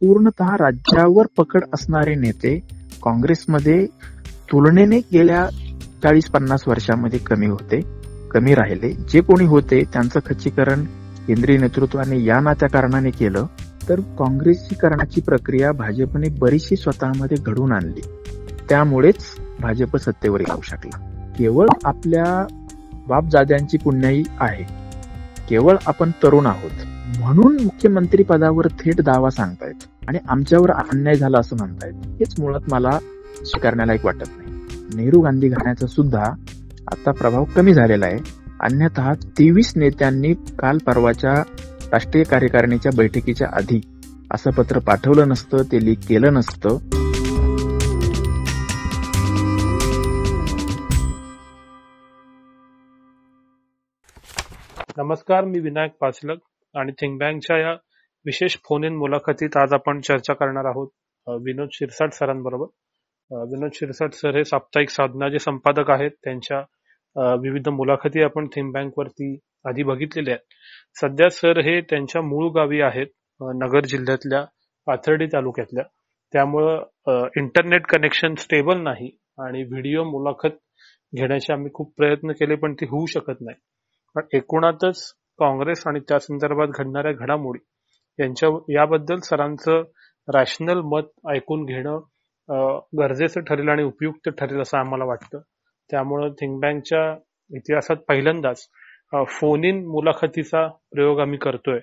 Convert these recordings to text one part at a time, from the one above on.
पूर्णतः राज्यावर पकड असणारे नेते काँग्रेसमध्ये तुलनेने गेल्या चाळीस पन्नास वर्षांमध्ये कमी होते कमी राहिले जे कोणी होते त्यांचं खच्चीकरण केंद्रीय नेतृत्वाने या ना कारणाने केलं तर काँग्रेसीकरणाची प्रक्रिया भाजपने बरीचशी स्वतःमध्ये घडून आणली त्यामुळेच भाजप सत्तेवर येऊ शकला केवळ आपल्या बापजाद्यांची पुण्याई आहे केवळ आपण तरुण आहोत म्हणून मुख्यमंत्री पदावर थेट दावा सांगतायत आणि आमच्यावर अन्याय झाला असं म्हणतायत हेच मुळात मला स्वीकारण्यालायक वाटत नाही नेहरू गांधी घाण्याचा सुद्धा आता प्रभाव कमी झालेला आहे अन्यथा तेवीस नेत्यांनी काल परवाच्या राष्ट्रीय कार्यकारिणीच्या बैठकीच्या आधी असं पत्र पाठवलं नसतं ते लीक केलं नसतं नमस्कार मी विनायक पाचलक आणि थिंक बँकच्या या विशेष फोन इन मुलाखतीत आज आपण चर्चा करणार आहोत विनोद शिरसाट सरांबरोबर विनोद शिरसाट सर हे साप्ताहिक साधनाचे संपादक आहेत त्यांच्या विविध मुलाखती आपण थिंक बँक वरती आधी बघितलेल्या आहेत सध्या सर हे त्यांच्या मूळ गावी आहेत नगर जिल्ह्यातल्या पाथर्डी तालुक्यातल्या त्यामुळं इंटरनेट कनेक्शन स्टेबल नाही आणि व्हिडिओ मुलाखत घेण्याचे आम्ही खूप प्रयत्न केले पण ती होऊ शकत नाही पण एकूणातच काँग्रेस आणि त्या संदर्भात घडणाऱ्या घडामोडी यांच्या याबद्दल सरांचं रॅशनल मत ऐकून घेणं गरजेचं ठरेल आणि उपयुक्त ठरेल असं आम्हाला वाटतं त्यामुळे थिंक बँकच्या इतिहासात पहिल्यांदाच फोन इन मुलाखतीचा प्रयोग आम्ही करतोय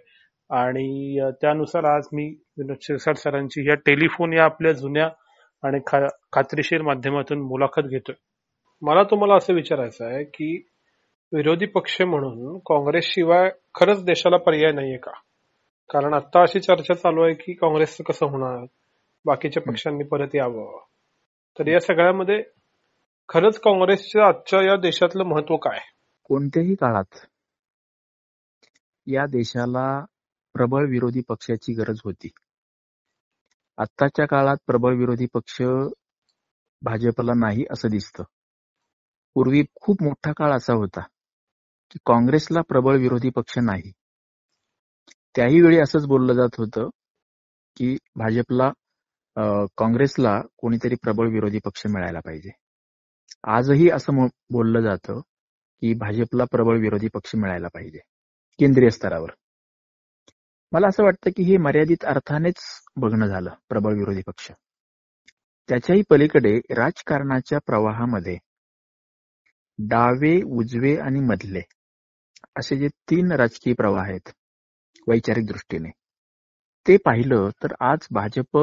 आणि त्यानुसार आज मी विनोद शिरसाट सरांची या टेलिफोन या आपल्या जुन्या आणि खात्रीशीर माध्यमातून मुलाखत घेतोय मला तुम्हाला असं विचारायचं आहे की विरोधी पक्ष म्हणून काँग्रेस शिवाय खरंच देशाला पर्याय नाहीये का? कारण आता अशी चर्चा चालू आहे की काँग्रेसचं कसं होणार? बाकीच्या पक्षांनी परत यावं. तर या सगळ्यामध्ये खरंच काँग्रेसचं आजच्या या देशातलं महत्व काय? कोणत्याही काळात या देशाला प्रबळ विरोधी पक्षाची गरज होती. आत्ताच्या काळात प्रबळ विरोधी पक्ष भाजपला नाही असं दिसतं. पूर्वी खूप मोठा काळ असा होता की काँग्रेसला प्रबळ विरोधी पक्ष नाही. त्याही वेळी असंच बोललं जात होतं की भाजपला काँग्रेसला कोणीतरी प्रबळ विरोधी पक्ष मिळायला पाहिजे. आजही असं बोललं जातं की भाजपला प्रबळ विरोधी पक्ष मिळायला पाहिजे केंद्रीय स्तरावर. मला असं वाटतं की हे मर्यादित अर्थानेच बघणं झालं प्रबळ विरोधी पक्ष. त्याच्याही पलीकडे राजकारणाच्या प्रवाहामध्ये डावे, उजवे आणि मधले असे जे तीन राजकीय प्रवाह आहेत वैचारिक दृष्टीने ते पाहिलं तर आज भाजप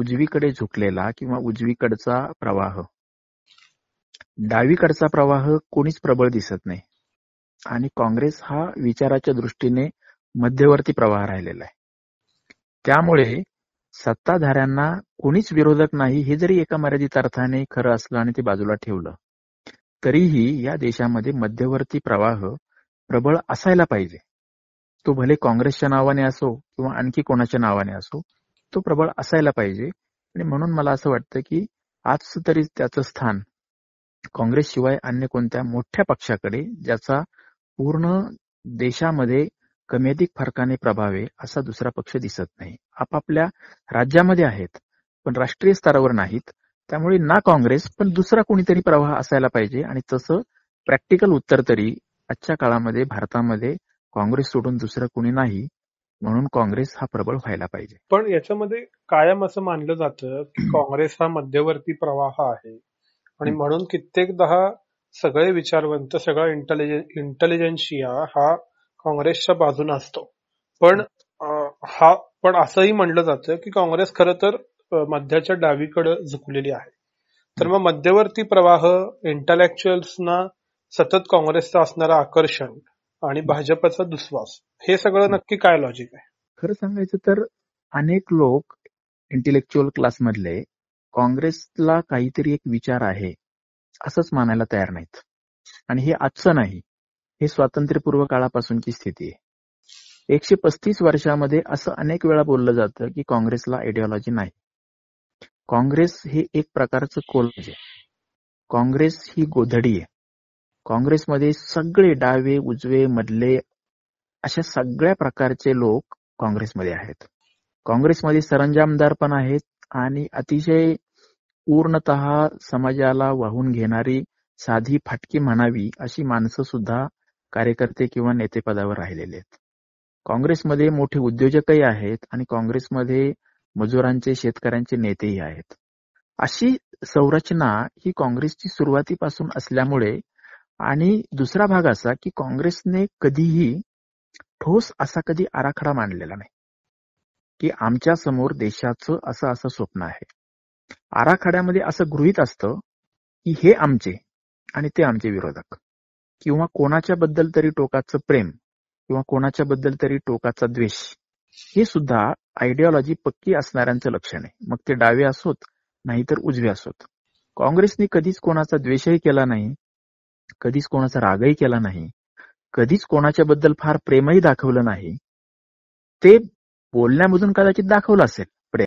उजवीकडे झुकलेला किंवा उजवीकडचा प्रवाह डावीकडचा प्रवाह कोणीच प्रबळ दिसत नाही आणि काँग्रेस हा विचाराच्या दृष्टीने मध्यवर्ती प्रवाह राहिलेला आहे त्यामुळे सत्ताधाऱ्यांना कोणीच विरोधक नाही हे जरी एका मर्यादित अर्थाने खरं असलं आणि ते बाजूला ठेवलं तरीही या देशामध्ये मध्यवर्ती प्रवाह प्रबळ असायला पाहिजे. तो भले काँग्रेसच्या नावाने असो किंवा आणखी कोणाच्या नावाने असो, तो प्रबळ असायला पाहिजे आणि म्हणून मला असं वाटतं की आज तरी त्याचं स्थान काँग्रेस शिवाय अन्य कोणत्या मोठ्या पक्षाकडे ज्याचा पूर्ण देशामध्ये कमी अधिक फरकाने प्रभावे असा दुसरा पक्ष दिसत नाही. आपापल्या राज्यामध्ये आहेत पण राष्ट्रीय स्तरावर नाहीत. त्यामुळे ना काँग्रेस पण दुसरा कोणीतरी प्रवाह असायला पाहिजे आणि तसं प्रॅक्टिकल उत्तर तरी आजच्या काळामध्ये भारतामध्ये काँग्रेस सोडून दुसरं कुणी नाही म्हणून काँग्रेस हा प्रबळ व्हायला पाहिजे पण याच्यामध्ये कायम असं मानलं जातं की काँग्रेस हा मध्यवर्ती प्रवाह आहे आणि म्हणून कित्येकदा सगळे विचारवंत सगळा इंटेलिजन्स इंटेलिजन्सिया हा काँग्रेसच्या बाजून असतो पण हा पण असंही म्हणलं जातं की काँग्रेस खर तर मध्याच्या डावीकडे झुकलेली आहे तर मग मध्यवर्ती प्रवाह इंटलेक्च्युअल्सना सतत काँग्रेसचं असणारं आकर्षण आणि भाजपचा दुस्वास हे सगळं नक्की काय लॉजिक आहे खरं सांगायचं तर अनेक लोक इंटेलेक्च्युअल क्लासमधले काँग्रेसला काहीतरी एक विचार आहे असंच मानायला तयार नाहीत आणि हे आजचं नाही हे स्वातंत्र्यपूर्व काळापासूनची स्थिती आहे एकशे पस्तीस वर्षामध्ये असं अनेक वेळा बोललं जातं की काँग्रेसला आयडिओलॉजी नाही काँग्रेस हे एक प्रकारचं कोलज आहे काँग्रेस ही गोधडी आहे काँग्रेसमध्ये सगळे डावे, उजवे, मधले अशा सगळ्या प्रकारचे लोक काँग्रेसमध्ये आहेत. काँग्रेसमध्ये सरंजामदार पण आहेत आणि अतिशय पूर्णत समाजाला वाहून घेणारी साधी फाटकी म्हणावी अशी माणसं सुद्धा कार्यकर्ते किंवा नेतेपदावर राहिलेले आहेत. काँग्रेसमध्ये मोठे उद्योजकही आहेत आणि काँग्रेसमध्ये मजुरांचे शेतकऱ्यांचे नेतेही आहेत. अशी संरचना ही काँग्रेसची सुरुवातीपासून असल्यामुळे आणि दुसरा भाग असा की काँग्रेसने कधीही ठोस असा कधी आराखडा मांडलेला नाही की आमच्या समोर देशाचं असं असं स्वप्न आहे आराखड्यामध्ये असं गृहित असतं की हे आमचे आणि ते आमचे विरोधक किंवा कोणाच्या बद्दल तरी टोकाचं प्रेम किंवा कोणाच्या बद्दल तरी टोकाचा द्वेष हे सुद्धा आयडिओलॉजी पक्की असणाऱ्यांचं लक्षण आहे मग ते डावे असोत नाहीतर उजवे असोत काँग्रेसने कधीच कोणाचा द्वेषही केला नाही कधीच कोणाचा रागही केला नाही. कधीच कोणाच्या बद्दल फार प्रेमही दाखवलं नाही. ते बोलण्यामधून कदाचित दाखवलं असेल प्रेम.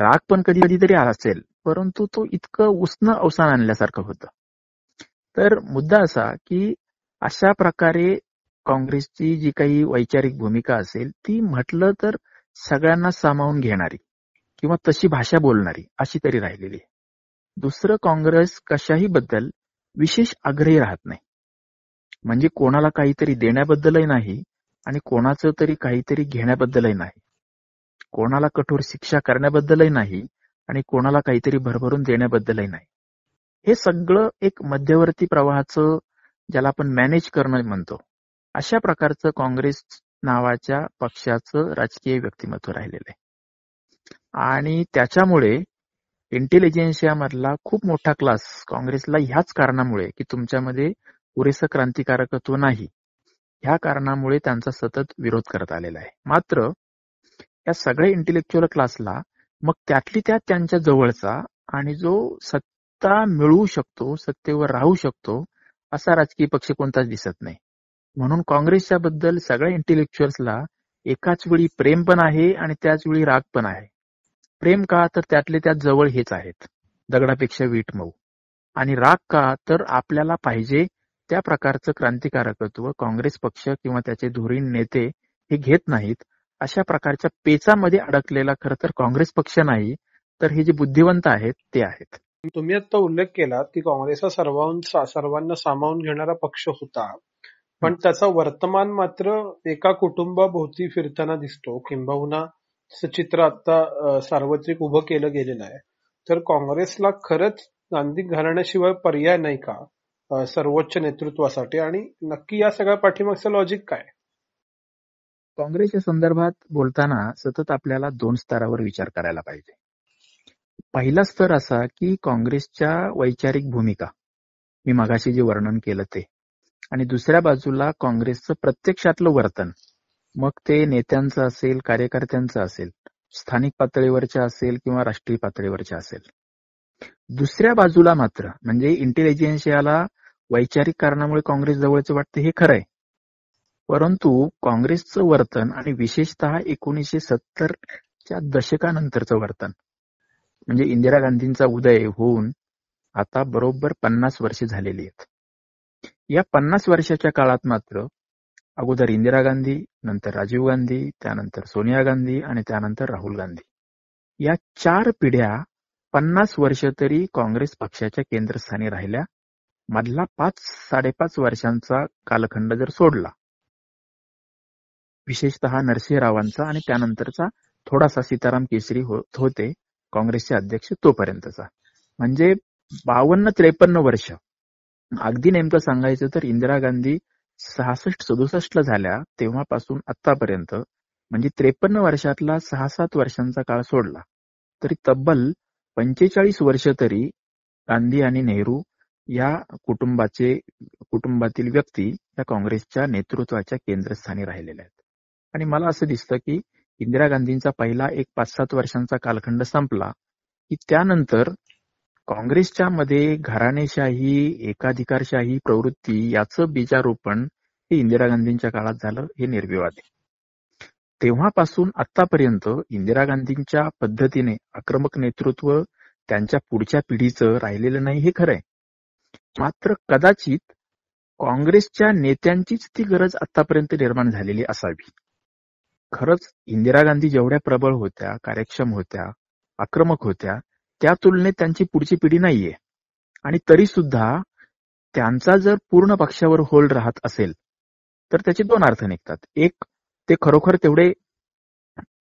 राग पण कधी कधीतरी असेल परंतु तो इतकं उष्ण अवसान आणल्यासारखं होतं. तर मुद्दा असा की अशा प्रकारे काँग्रेसची जी काही वैचारिक भूमिका असेल ती म्हटलं तर सगळ्यांना सामावून घेणारी किंवा तशी भाषा बोलणारी अशी तरी राहिलेली दुसरं काँग्रेस कशाही बद्दल विशेष आग्रही राहत नाही म्हणजे कोणाला काहीतरी देण्याबद्दलही नाही आणि कोणाचं तरी काहीतरी घेण्याबद्दलही नाही कोणाला कठोर शिक्षा करण्याबद्दलही नाही आणि कोणाला काहीतरी भरभरून देण्याबद्दलही नाही हे सगळं एक मध्यवर्ती प्रवाहाचं ज्याला आपण मॅनेज करणं म्हणतो अशा प्रकारचं काँग्रेस नावाच्या पक्षाचं राजकीय व्यक्तिमत्व राहिलेलं आहे आणि त्याच्यामुळे मधला खूप मोठा क्लास काँग्रेसला ह्याच कारणामुळे की तुमच्यामध्ये पुरेसं क्रांतिकारकत्व नाही ह्या कारणामुळे त्यांचा सतत विरोध करत आलेला आहे मात्र या सगळ्या इंटेलेक्च्युअल क्लासला मग त्यातली त्यात त्यांच्या जवळचा आणि जो सत्ता मिळवू शकतो सत्तेवर राहू शकतो असा राजकीय पक्ष कोणताच दिसत नाही म्हणून काँग्रेसच्या बद्दल सगळ्या इंटेलेक्च्युअल्सला एकाच वेळी प्रेम पण आहे आणि त्याच वेळी राग पण आहे प्रेम का तर त्यातले त्यात जवळ हेच आहेत दगडापेक्षा वीट मऊ आणि राग का तर आपल्याला पाहिजे त्या प्रकारचं क्रांतिकारकत्व काँग्रेस पक्ष किंवा त्याचे धुरीण नेते हे घेत नाहीत अशा प्रकारच्या पेचामध्ये अडकलेला खर तर काँग्रेस पक्ष नाही तर हे जे बुद्धिवंत आहेत ते आहेत तुम्ही आता उल्लेख केला की काँग्रेस हा सर्वांचा सर्वांना सामावून घेणारा पक्ष होता पण त्याचा वर्तमान मात्र एका कुटुंबाभोवती फिरताना दिसतो किंबहुना चित्र आता सार्वत्रिक उभं केलं गेलेलं आहे तर काँग्रेसला खरंच गांधी घराण्याशिवाय पर्याय नाही का सर्वोच्च नेतृत्वासाठी आणि नक्की या सगळ्या पाठीमागचं लॉजिक काय काँग्रेसच्या संदर्भात बोलताना सतत आपल्याला दोन स्तरावर विचार करायला पाहिजे पहिला स्तर असा की काँग्रेसच्या वैचारिक भूमिका मी मागाशी जे वर्णन केलं ते आणि दुसऱ्या बाजूला काँग्रेसचं प्रत्यक्षातलं वर्तन मग ते नेत्यांचं असेल, कार्यकर्त्यांचं असेल, स्थानिक पातळीवरच्या असेल किंवा राष्ट्रीय पातळीवरच्या असेल. दुसऱ्या बाजूला मात्र म्हणजे इंटेलिजन्सियाला वैचारिक कारणामुळे काँग्रेस जवळचं वाटतं हे खरंय. परंतु काँग्रेसचं वर्तन आणि विशेषत एकोणीसशे सत्तरच्या दशकानंतरचं वर्तन म्हणजे इंदिरा गांधींचा उदय होऊन आता बरोबर पन्नास वर्षे झालेली आहेत. या पन्नास वर्षाच्या काळात मात्र अगोदर इंदिरा गांधी, नंतर राजीव गांधी, त्यानंतर सोनिया गांधी आणि त्यानंतर राहुल गांधी या चार पिढ्या पन्नास वर्ष तरी काँग्रेस पक्षाच्या केंद्रस्थानी राहिल्या मधला पाच साडेपाच वर्षांचा कालखंड जर सोडला विशेषतः नरसिंहरावांचा आणि त्यानंतरचा थोडासा सीताराम केसरी हो, होते काँग्रेसचे अध्यक्ष तोपर्यंतचा म्हणजे बावन्न त्रेपन्न वर्ष अगदी नेमकं सांगायचं तर इंदिरा गांधी सहासष्ट सदुसष्टला झाल्या तेव्हापासून आतापर्यंत म्हणजे त्रेपन्न वर्षातला सहा सात वर्षांचा काळ सोडला तरी तब्बल पंचेचाळीस वर्ष तरी गांधी आणि नेहरू या कुटुंबाचे कुटुंबातील व्यक्ती या काँग्रेसच्या नेतृत्वाच्या केंद्रस्थानी राहिलेल्या आहेत आणि मला असं दिसतं की इंदिरा गांधींचा पहिला एक पाच सात वर्षांचा कालखंड संपला की त्यानंतर काँग्रेसच्या मध्ये घराणेशाही, एकाधिकारशाही प्रवृत्ती याचं बीजारोपण हे इंदिरा गांधींच्या काळात झालं हे निर्विवाद आहे. तेव्हापासून आतापर्यंत इंदिरा गांधींच्या पद्धतीने आक्रमक नेतृत्व त्यांच्या पुढच्या पिढीचं राहिलेलं नाही हे खरंय मात्र कदाचित काँग्रेसच्या नेत्यांचीच ती गरज आतापर्यंत निर्माण झालेली असावी. खरंच इंदिरा गांधी जेवढ्या प्रबळ होत्या, कार्यक्षम होत्या, आक्रमक होत्या त्या तुलनेत त्यांची पुढची पिढी नाहीये आणि तरी सुद्धा त्यांचा जर पूर्ण पक्षावर होल्ड राहत असेल तर त्याचे दोन अर्थ निघतात एक ते खरोखर तेवढे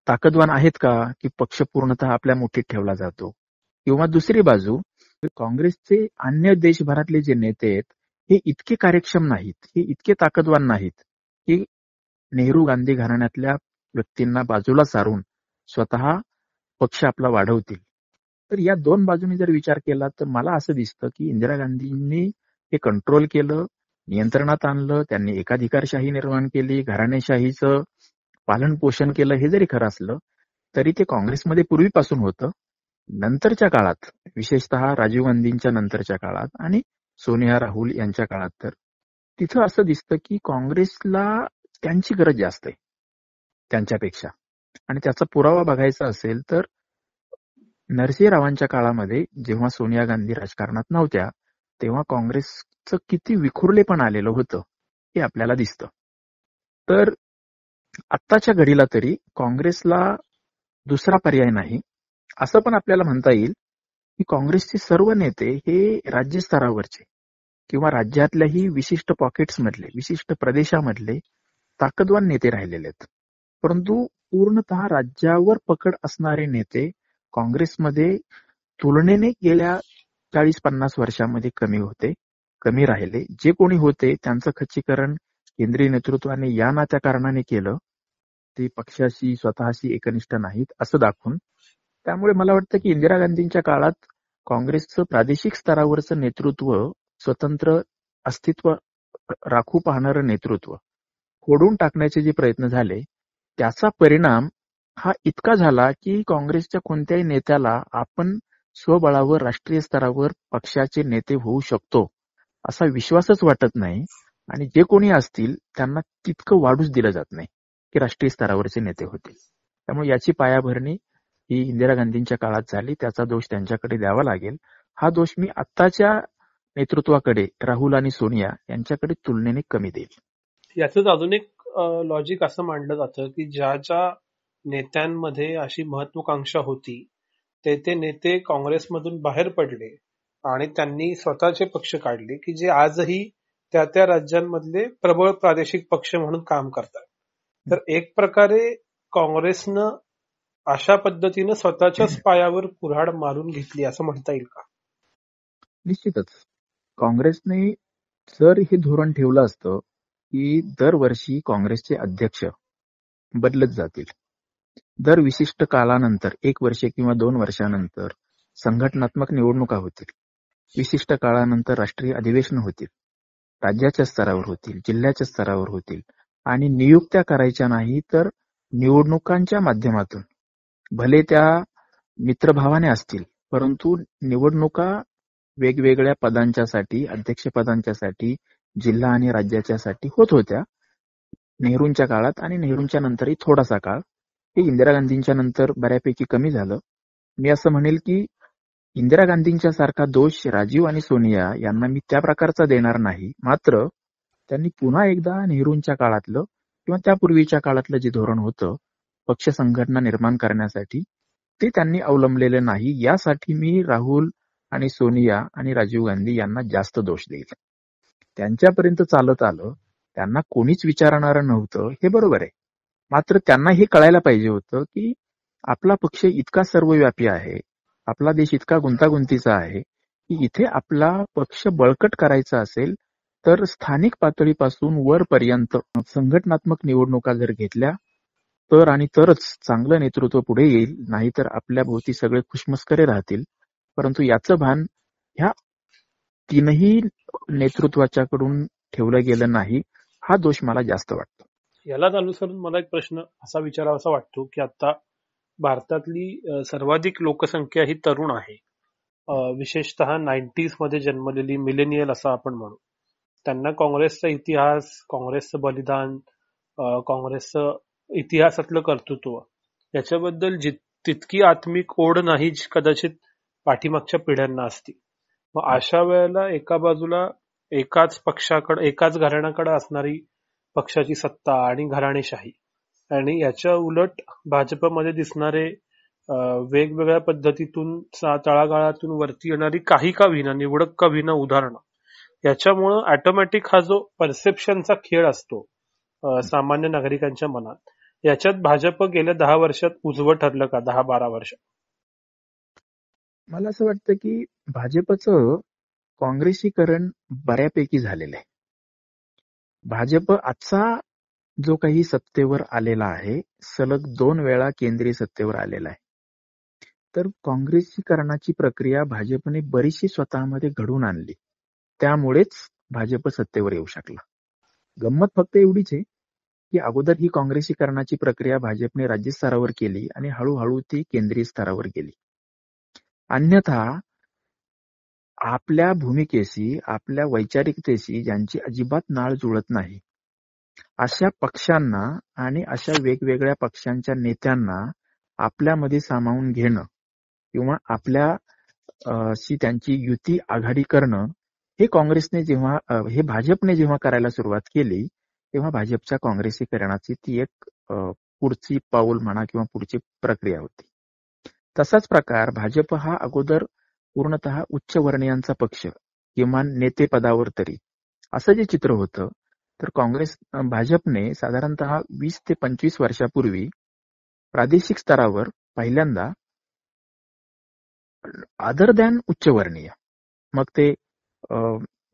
ताकदवान आहेत का की पक्ष पूर्णतः आपल्या मुठीत ठेवला जातो किंवा दुसरी बाजू काँग्रेसचे अन्य देशभरातले जे नेते आहेत हे इतके कार्यक्षम नाहीत हे इतके ताकदवान नाहीत की नेहरू गांधी घराण्यातल्या व्यक्तींना बाजूला सारून स्वतः पक्ष आपला वाढवतील तर या दोन बाजूने जर विचार केला तर मला असं दिसतं की इंदिरा गांधींनी हे कंट्रोल केलं नियंत्रणात आणलं त्यांनी एकाधिकारशाही निर्माण केली घराणेशाहीचं पालन पोषण केलं हे जरी खरं असलं तरी ते काँग्रेसमध्ये पूर्वीपासून होतं नंतरच्या काळात विशेषतः राजीव गांधींच्या नंतरच्या काळात आणि सोनिया राहुल यांच्या काळात तर तिथं असं दिसतं की काँग्रेसला त्यांची गरज जास्त आहे त्यांच्यापेक्षा आणि त्याचा पुरावा बघायचा असेल तर नरसिंहरावांच्या काळामध्ये जेव्हा सोनिया गांधी राजकारणात नव्हत्या, तेव्हा काँग्रेसचं किती विखुरलेपण आलेलं होतं हे आपल्याला दिसतं. तर आत्ताच्या घडीला तरी काँग्रेसला दुसरा पर्याय नाही. असं पण आपल्याला म्हणता येईल की काँग्रेसचे सर्व नेते हे राज्यस्तरावरचे किंवा राज्यातल्याही विशिष्ट पॉकेट्स मधले विशिष्ट प्रदेशामधले ताकदवान नेते राहिलेले आहेत. परंतु पूर्णतः राज्यावर पकड असणारे नेते काँग्रेसमध्ये तुलनेने गेल्या चाळीस पन्नास वर्षामध्ये कमी होते कमी राहिले जे कोणी होते त्यांचं खच्चीकरण केंद्रीय नेतृत्वाने या नात्या कारणाने केलं ते पक्षाशी स्वतःशी एकनिष्ठ नाहीत असं दाखवून त्यामुळे मला वाटतं की इंदिरा गांधींच्या काळात काँग्रेसचं प्रादेशिक स्तरावरचं नेतृत्व स्वतंत्र अस्तित्व राखू पाहणारं नेतृत्व फोडून टाकण्याचे जे प्रयत्न झाले त्याचा परिणाम हा इतका झाला की काँग्रेसच्या कोणत्याही नेत्याला आपण स्वबळावर राष्ट्रीय स्तरावर पक्षाचे नेते होऊ शकतो असा विश्वासच वाटत नाही आणि जे कोणी असतील त्यांना तितकं वाढूच दिलं जात नाही की राष्ट्रीय स्तरावरचे नेते होतील त्यामुळे याची पायाभरणी ही इंदिरा गांधींच्या काळात झाली त्याचा दोष त्यांच्याकडे द्यावा लागेल हा दोष मी आत्ताच्या नेतृत्वाकडे राहुल आणि सोनिया यांच्याकडे तुलनेने कमी देईल याच अजून एक लॉजिक असं मांडलं जातं की ज्या ज्या नेत्यांमध्ये अशी महत्वाकांक्षा होती, ते नेते काँग्रेसमधून बाहेर पडले आणि त्यांनी स्वतःचे पक्ष काढले की जे आजही त्या त्या राज्यांमधले प्रबळ प्रादेशिक पक्ष म्हणून काम करतात. तर एक प्रकारे काँग्रेसनं अशा पद्धतीनं स्वतःच्याच पायावर कुऱ्हाड मारून घेतली असं म्हणता येईल का? निश्चितच. काँग्रेसने जर हे धोरण ठेवलं असतं की दरवर्षी काँग्रेसचे अध्यक्ष बदलत जातील दर विशिष्ट काळानंतर एक वर्षे किंवा दोन वर्षानंतर संघटनात्मक निवडणुका होतील. विशिष्ट काळानंतर राष्ट्रीय अधिवेशन होतील. राज्याच्या स्तरावर होतील, जिल्ह्याच्या स्तरावर होतील आणि नियुक्त्या करायच्या नाही तर निवडणुकांच्या माध्यमातून भले त्या मित्रभावाने असतील परंतु निवडणुका वेगवेगळ्या पदांच्यासाठी अध्यक्ष पदांच्यासाठी जिल्हा आणि राज्याच्यासाठी होत होत्या नेहरूंच्या काळात आणि नेहरूंच्या नंतरही थोडासा काळ हे इंदिरा गांधींच्या नंतर बऱ्यापैकी कमी झालं मी असं म्हणेल की इंदिरा गांधींच्या सारखा दोष राजीव आणि सोनिया यांना मी त्या प्रकारचा देणार नाही मात्र त्यांनी पुन्हा एकदा नेहरूंच्या काळातलं किंवा त्यापूर्वीच्या काळातलं जे धोरण होतं पक्ष संघटना निर्माण करण्यासाठी ते त्यांनी अवलंबलेलं नाही यासाठी मी राहुल आणि सोनिया आणि राजीव गांधी यांना जास्त दोष देईल त्यांच्यापर्यंत चालत आलं त्यांना कोणीच विचारणार नव्हतं हे बरोबर आहे मात्र त्यांना हे कळायला पाहिजे होतं की आपला पक्ष इतका सर्वव्यापी आहे आपला देश इतका गुंतागुंतीचा आहे की इथे आपला पक्ष बळकट करायचा असेल तर स्थानिक पातळीपासून वरपर्यंत संघटनात्मक निवडणुका जर घेतल्या तर आणि तरच चांगलं नेतृत्व पुढे येईल नाहीतर आपल्या भोवती सगळे खुशमस्करे राहतील परंतु याचं भान ह्या तीनही नेतृत्वाच्याकडून ठेवलं गेलं नाही हा दोष मला जास्त वाटतो यालाच अनुसरून मला एक प्रश्न असा विचारावा असा वाटतो की आता भारतातली सर्वाधिक लोकसंख्या ही तरुण आहे विशेषतः नाईन्टीज मध्ये जन्मलेली मिलेनियल असं आपण म्हणू त्यांना काँग्रेसचा इतिहास काँग्रेसचं बलिदान काँग्रेसचं इतिहासातलं कर्तृत्व याच्याबद्दल तितकी आत्मिक ओढ नाही कदाचित पाठीमागच्या पिढ्यांना असती मग अशा वेळेला एका बाजूला एकाच पक्षाकडे एकाच घराण्याकडे असणारी पक्षाची सत्ता आणि घराणेशाही आणि याच्या उलट भाजपमध्ये दिसणारे वेगवेगळ्या पद्धतीतून तळागाळातून वरती येणारी काही का विना निवडक का विना उदाहरणं याच्यामुळं ऑटोमॅटिक हा जो परसेप्शनचा खेळ असतो सामान्य नागरिकांच्या मनात याच्यात भाजप गेल्या दहा वर्षात उजवं ठरलं का दहा बारा वर्ष मला असं वाटतं की भाजपचं काँग्रेसीकरण बऱ्यापैकी झालेलं आहे भाजप आजचा जो काही सत्तेवर आलेला आहे सलग दोन वेळा केंद्रीय सत्तेवर आलेला आहे तर काँग्रेसीकरणाची प्रक्रिया भाजपने बरीचशी स्वतःमध्ये घडून आणली त्यामुळेच भाजप सत्तेवर येऊ शकला गंमत फक्त एवढीच आहे की अगोदर ही काँग्रेसीकरणाची प्रक्रिया भाजपने राज्य स्तरावर केली आणि हळूहळू ती केंद्रीय स्तरावर गेली अन्यथा आपल्या भूमिकेशी, आपल्या वैचारिकतेशी ज्यांची अजिबात नाळ जुळत नाही अशा पक्षांना आणि अशा वेगवेगळ्या पक्षांच्या नेत्यांना आपल्यामध्ये सामावून घेणं किंवा आपल्या शी त्यांची युती आघाडी करणं हे काँग्रेसने जेव्हा हे भाजपने जेव्हा करायला सुरुवात केली तेव्हा भाजपच्या काँग्रेसीकरणाची ती एक पुढची पाऊल म्हणा किंवा पुढची प्रक्रिया होती तसाच प्रकार भाजप हा अगोदर पूर्णतः वर्णीयांचा पक्ष किमान नेतेपदावर तरी असं जे चित्र होतं तर काँग्रेस भाजपने साधारणतः वीस ते पंचवीस वर्षापूर्वी प्रादेशिक स्तरावर पहिल्यांदा अदर दॅन उच्चवर्णीय मग ते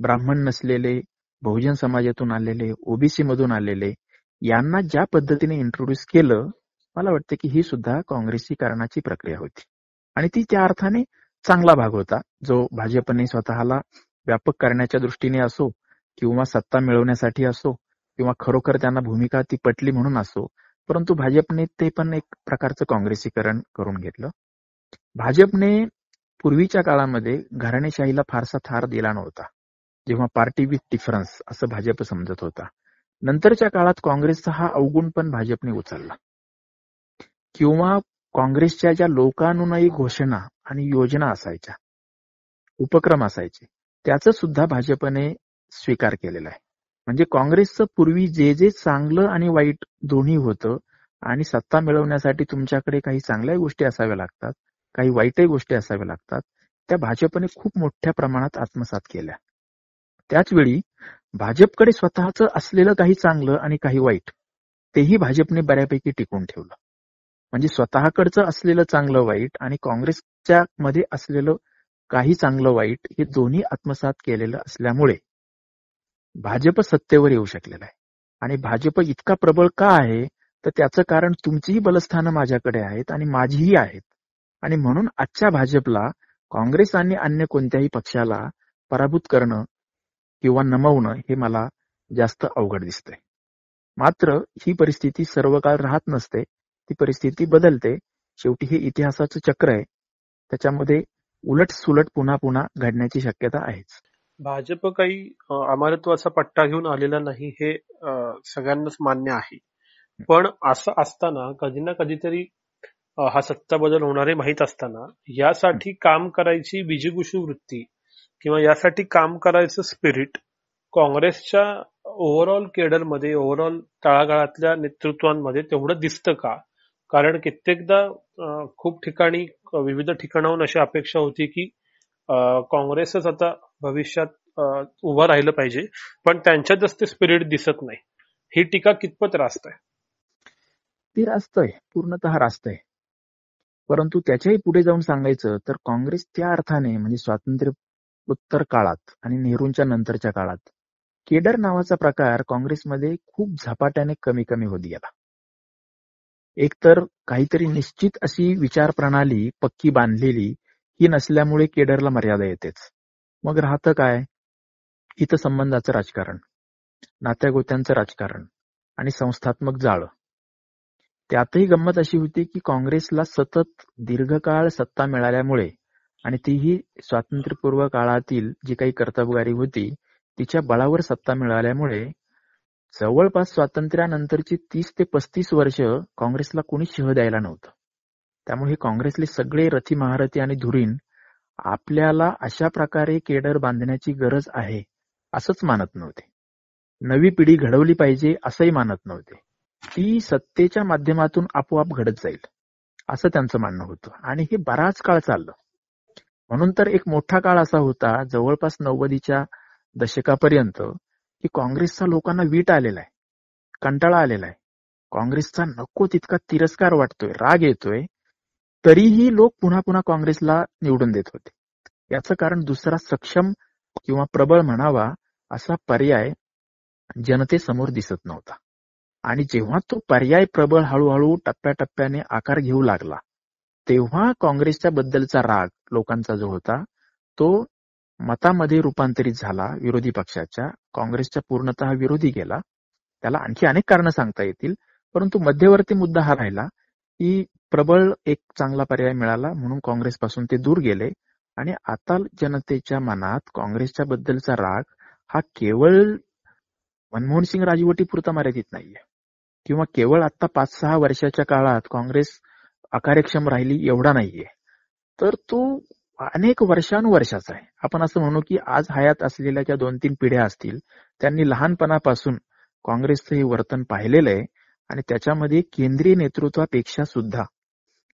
ब्राह्मण नसलेले बहुजन समाजातून आलेले ओबीसी मधून आलेले यांना ज्या पद्धतीने इंट्रोड्यूस केलं मला वाटतं की ही सुद्धा काँग्रेसी प्रक्रिया होती आणि ती त्या अर्थाने चांगला भाग होता जो भाजपने स्वतःला व्यापक करण्याच्या दृष्टीने असो किंवा सत्ता मिळवण्यासाठी असो किंवा खरोखर त्यांना भूमिका ती पटली म्हणून असो परंतु भाजपने ते पण एक प्रकारचं काँग्रेसीकरण करून घेतलं भाजपने पूर्वीच्या काळामध्ये घराणेशाहीला फारसा थार दिला नव्हता जेव्हा पार्टी विथ डिफरन्स असं भाजप समजत होता नंतरच्या काळात काँग्रेसचा हा अवगुण पण भाजपने उचलला किंवा काँग्रेसच्या ज्या लोकानुनयी घोषणा आणि योजना असायच्या उपक्रम असायचे त्याचं सुद्धा भाजपने स्वीकार केलेला आहे म्हणजे काँग्रेसचं पूर्वी जे जे चांगलं आणि वाईट दोन्ही होतं आणि सत्ता मिळवण्यासाठी तुमच्याकडे काही चांगल्याही गोष्टी असाव्या लागतात काही वाईटही गोष्टी असाव्या लागतात त्या भाजपने खूप मोठ्या प्रमाणात आत्मसात केल्या त्याचवेळी भाजपकडे स्वतःच असलेलं काही चांगलं आणि काही वाईट तेही भाजपने बऱ्यापैकी टिकून ठेवलं म्हणजे स्वतःकडचं असलेलं चांगलं वाईट आणि काँग्रेसच्या मध्ये असलेलं काही चांगलं वाईट हे दोन्ही आत्मसात केलेलं असल्यामुळे भाजप सत्तेवर येऊ शकलेला आहे आणि भाजप इतका प्रबळ का आहे तर त्याचं कारण तुमचीही बलस्थानं माझ्याकडे आहेत आणि माझीही आहेत आणि म्हणून आजच्या भाजपला काँग्रेस आणि अन्य कोणत्याही पक्षाला पराभूत करणं किंवा नमवणं हे मला जास्त अवघड दिसतंय मात्र ही परिस्थिती सर्व काळ राहत नसते ती परिस्थिती बदलते शेवटी हे इतिहासाचं चक्र आहे त्याच्यामध्ये उलट सुलट पुन्हा पुन्हा घडण्याची शक्यता आहे भाजप काही अमारत्वाचा पट्टा घेऊन आलेला नाही हे सगळ्यांनाच मान्य आहे पण असं असताना कधी ना कधीतरी हा सत्ता बदल होणारे माहीत असताना यासाठी काम करायची बिजीगुशू वृत्ती किंवा यासाठी काम करायचं स्पिरिट काँग्रेसच्या ओव्हरऑल केडरमध्ये ओव्हरऑल तळागाळातल्या नेतृत्वांमध्ये तेवढं दिसतं का कारण कित्येकदा खूप ठिकाणी विविध ठिकाणाहून अशी अपेक्षा होती की काँग्रेसच आता भविष्यात उभं राहिलं पाहिजे पण त्यांच्यात जास्त स्पिरिट दिसत नाही ही टीका कितपत रास्त आहे ती रास्त आहे पूर्णत रास्त आहे परंतु त्याच्याही पुढे जाऊन सांगायचं तर काँग्रेस त्या अर्थाने म्हणजे स्वातंत्र्य उत्तर काळात आणि नेहरूंच्या नंतरच्या काळात केडर नावाचा प्रकार काँग्रेसमध्ये खूप झपाट्याने कमी कमी होत गेला एकतर काहीतरी निश्चित अशी विचारप्रणाली पक्की बांधलेली ही नसल्यामुळे केडरला मर्यादा येतेच मग राहतं काय इथं संबंधाचं राजकारण नात्यागोत्यांचं राजकारण आणि संस्थात्मक जाळ त्यातही गंमत अशी होती की काँग्रेसला सतत दीर्घकाळ सत्ता मिळाल्यामुळे आणि तीही स्वातंत्र्यपूर्व काळातील जी काही कर्तबगारी होती तिच्या बळावर सत्ता मिळाल्यामुळे जवळपास स्वातंत्र्यानंतरची तीस ते पस्तीस वर्ष काँग्रेसला कोणी शह द्यायला नव्हतं त्यामुळे काँग्रेसले सगळे रथी महारथी आणि धुरीन आपल्याला अशा प्रकारे केडर बांधण्याची गरज आहे असंच मानत नव्हते नवी पिढी घडवली पाहिजे असंही मानत नव्हते ती सत्तेच्या माध्यमातून आपोआप घडत जाईल असं त्यांचं मानणं होतं आणि हे बराच काळ चाललं म्हणून तर एक मोठा काळ असा होता जवळपास नव्वदीच्या दशकापर्यंत की काँग्रेसचा लोकांना वीट आलेला आहे कंटाळा आलेला आहे काँग्रेसचा नको तितका तिरस्कार वाटतोय राग येतोय तरीही लोक पुन्हा पुन्हा काँग्रेसला निवडून देत होते याचं कारण दुसरा सक्षम किंवा प्रबळ म्हणावा असा पर्याय जनतेसमोर दिसत नव्हता आणि जेव्हा तो पर्याय प्रबळ हळूहळू टप्प्याटप्प्याने आकार घेऊ लागला तेव्हा काँग्रेसच्या बद्दलचा राग लोकांचा जो होता तो मतामध्ये रूपांतरित झाला विरोधी पक्षाच्या काँग्रेसच्या पूर्णतः विरोधी गेला त्याला आणखी अनेक कारण सांगता येतील परंतु मध्यवर्ती मुद्दा हा राहिला की प्रबळ एक चांगला पर्याय मिळाला म्हणून काँग्रेसपासून ते दूर गेले आणि आता जनतेच्या मनात काँग्रेसच्या बद्दलचा राग हा केवळ मनमोहन सिंग राजवटीपुरता मर्यादित नाहीये किंवा केवळ आता पाच सहा वर्षाच्या काळात काँग्रेस अकार्यक्षम राहिली एवढा नाहीये तर तो अनेक वर्षानुवर्षाचा आहे आपण असं म्हणू की आज हयात असलेल्या ज्या दोन तीन पिढ्या असतील त्यांनी लहानपणापासून काँग्रेसचं हे वर्तन पाहिलेलं आहे आणि त्याच्यामध्ये केंद्रीय नेतृत्वापेक्षा सुद्धा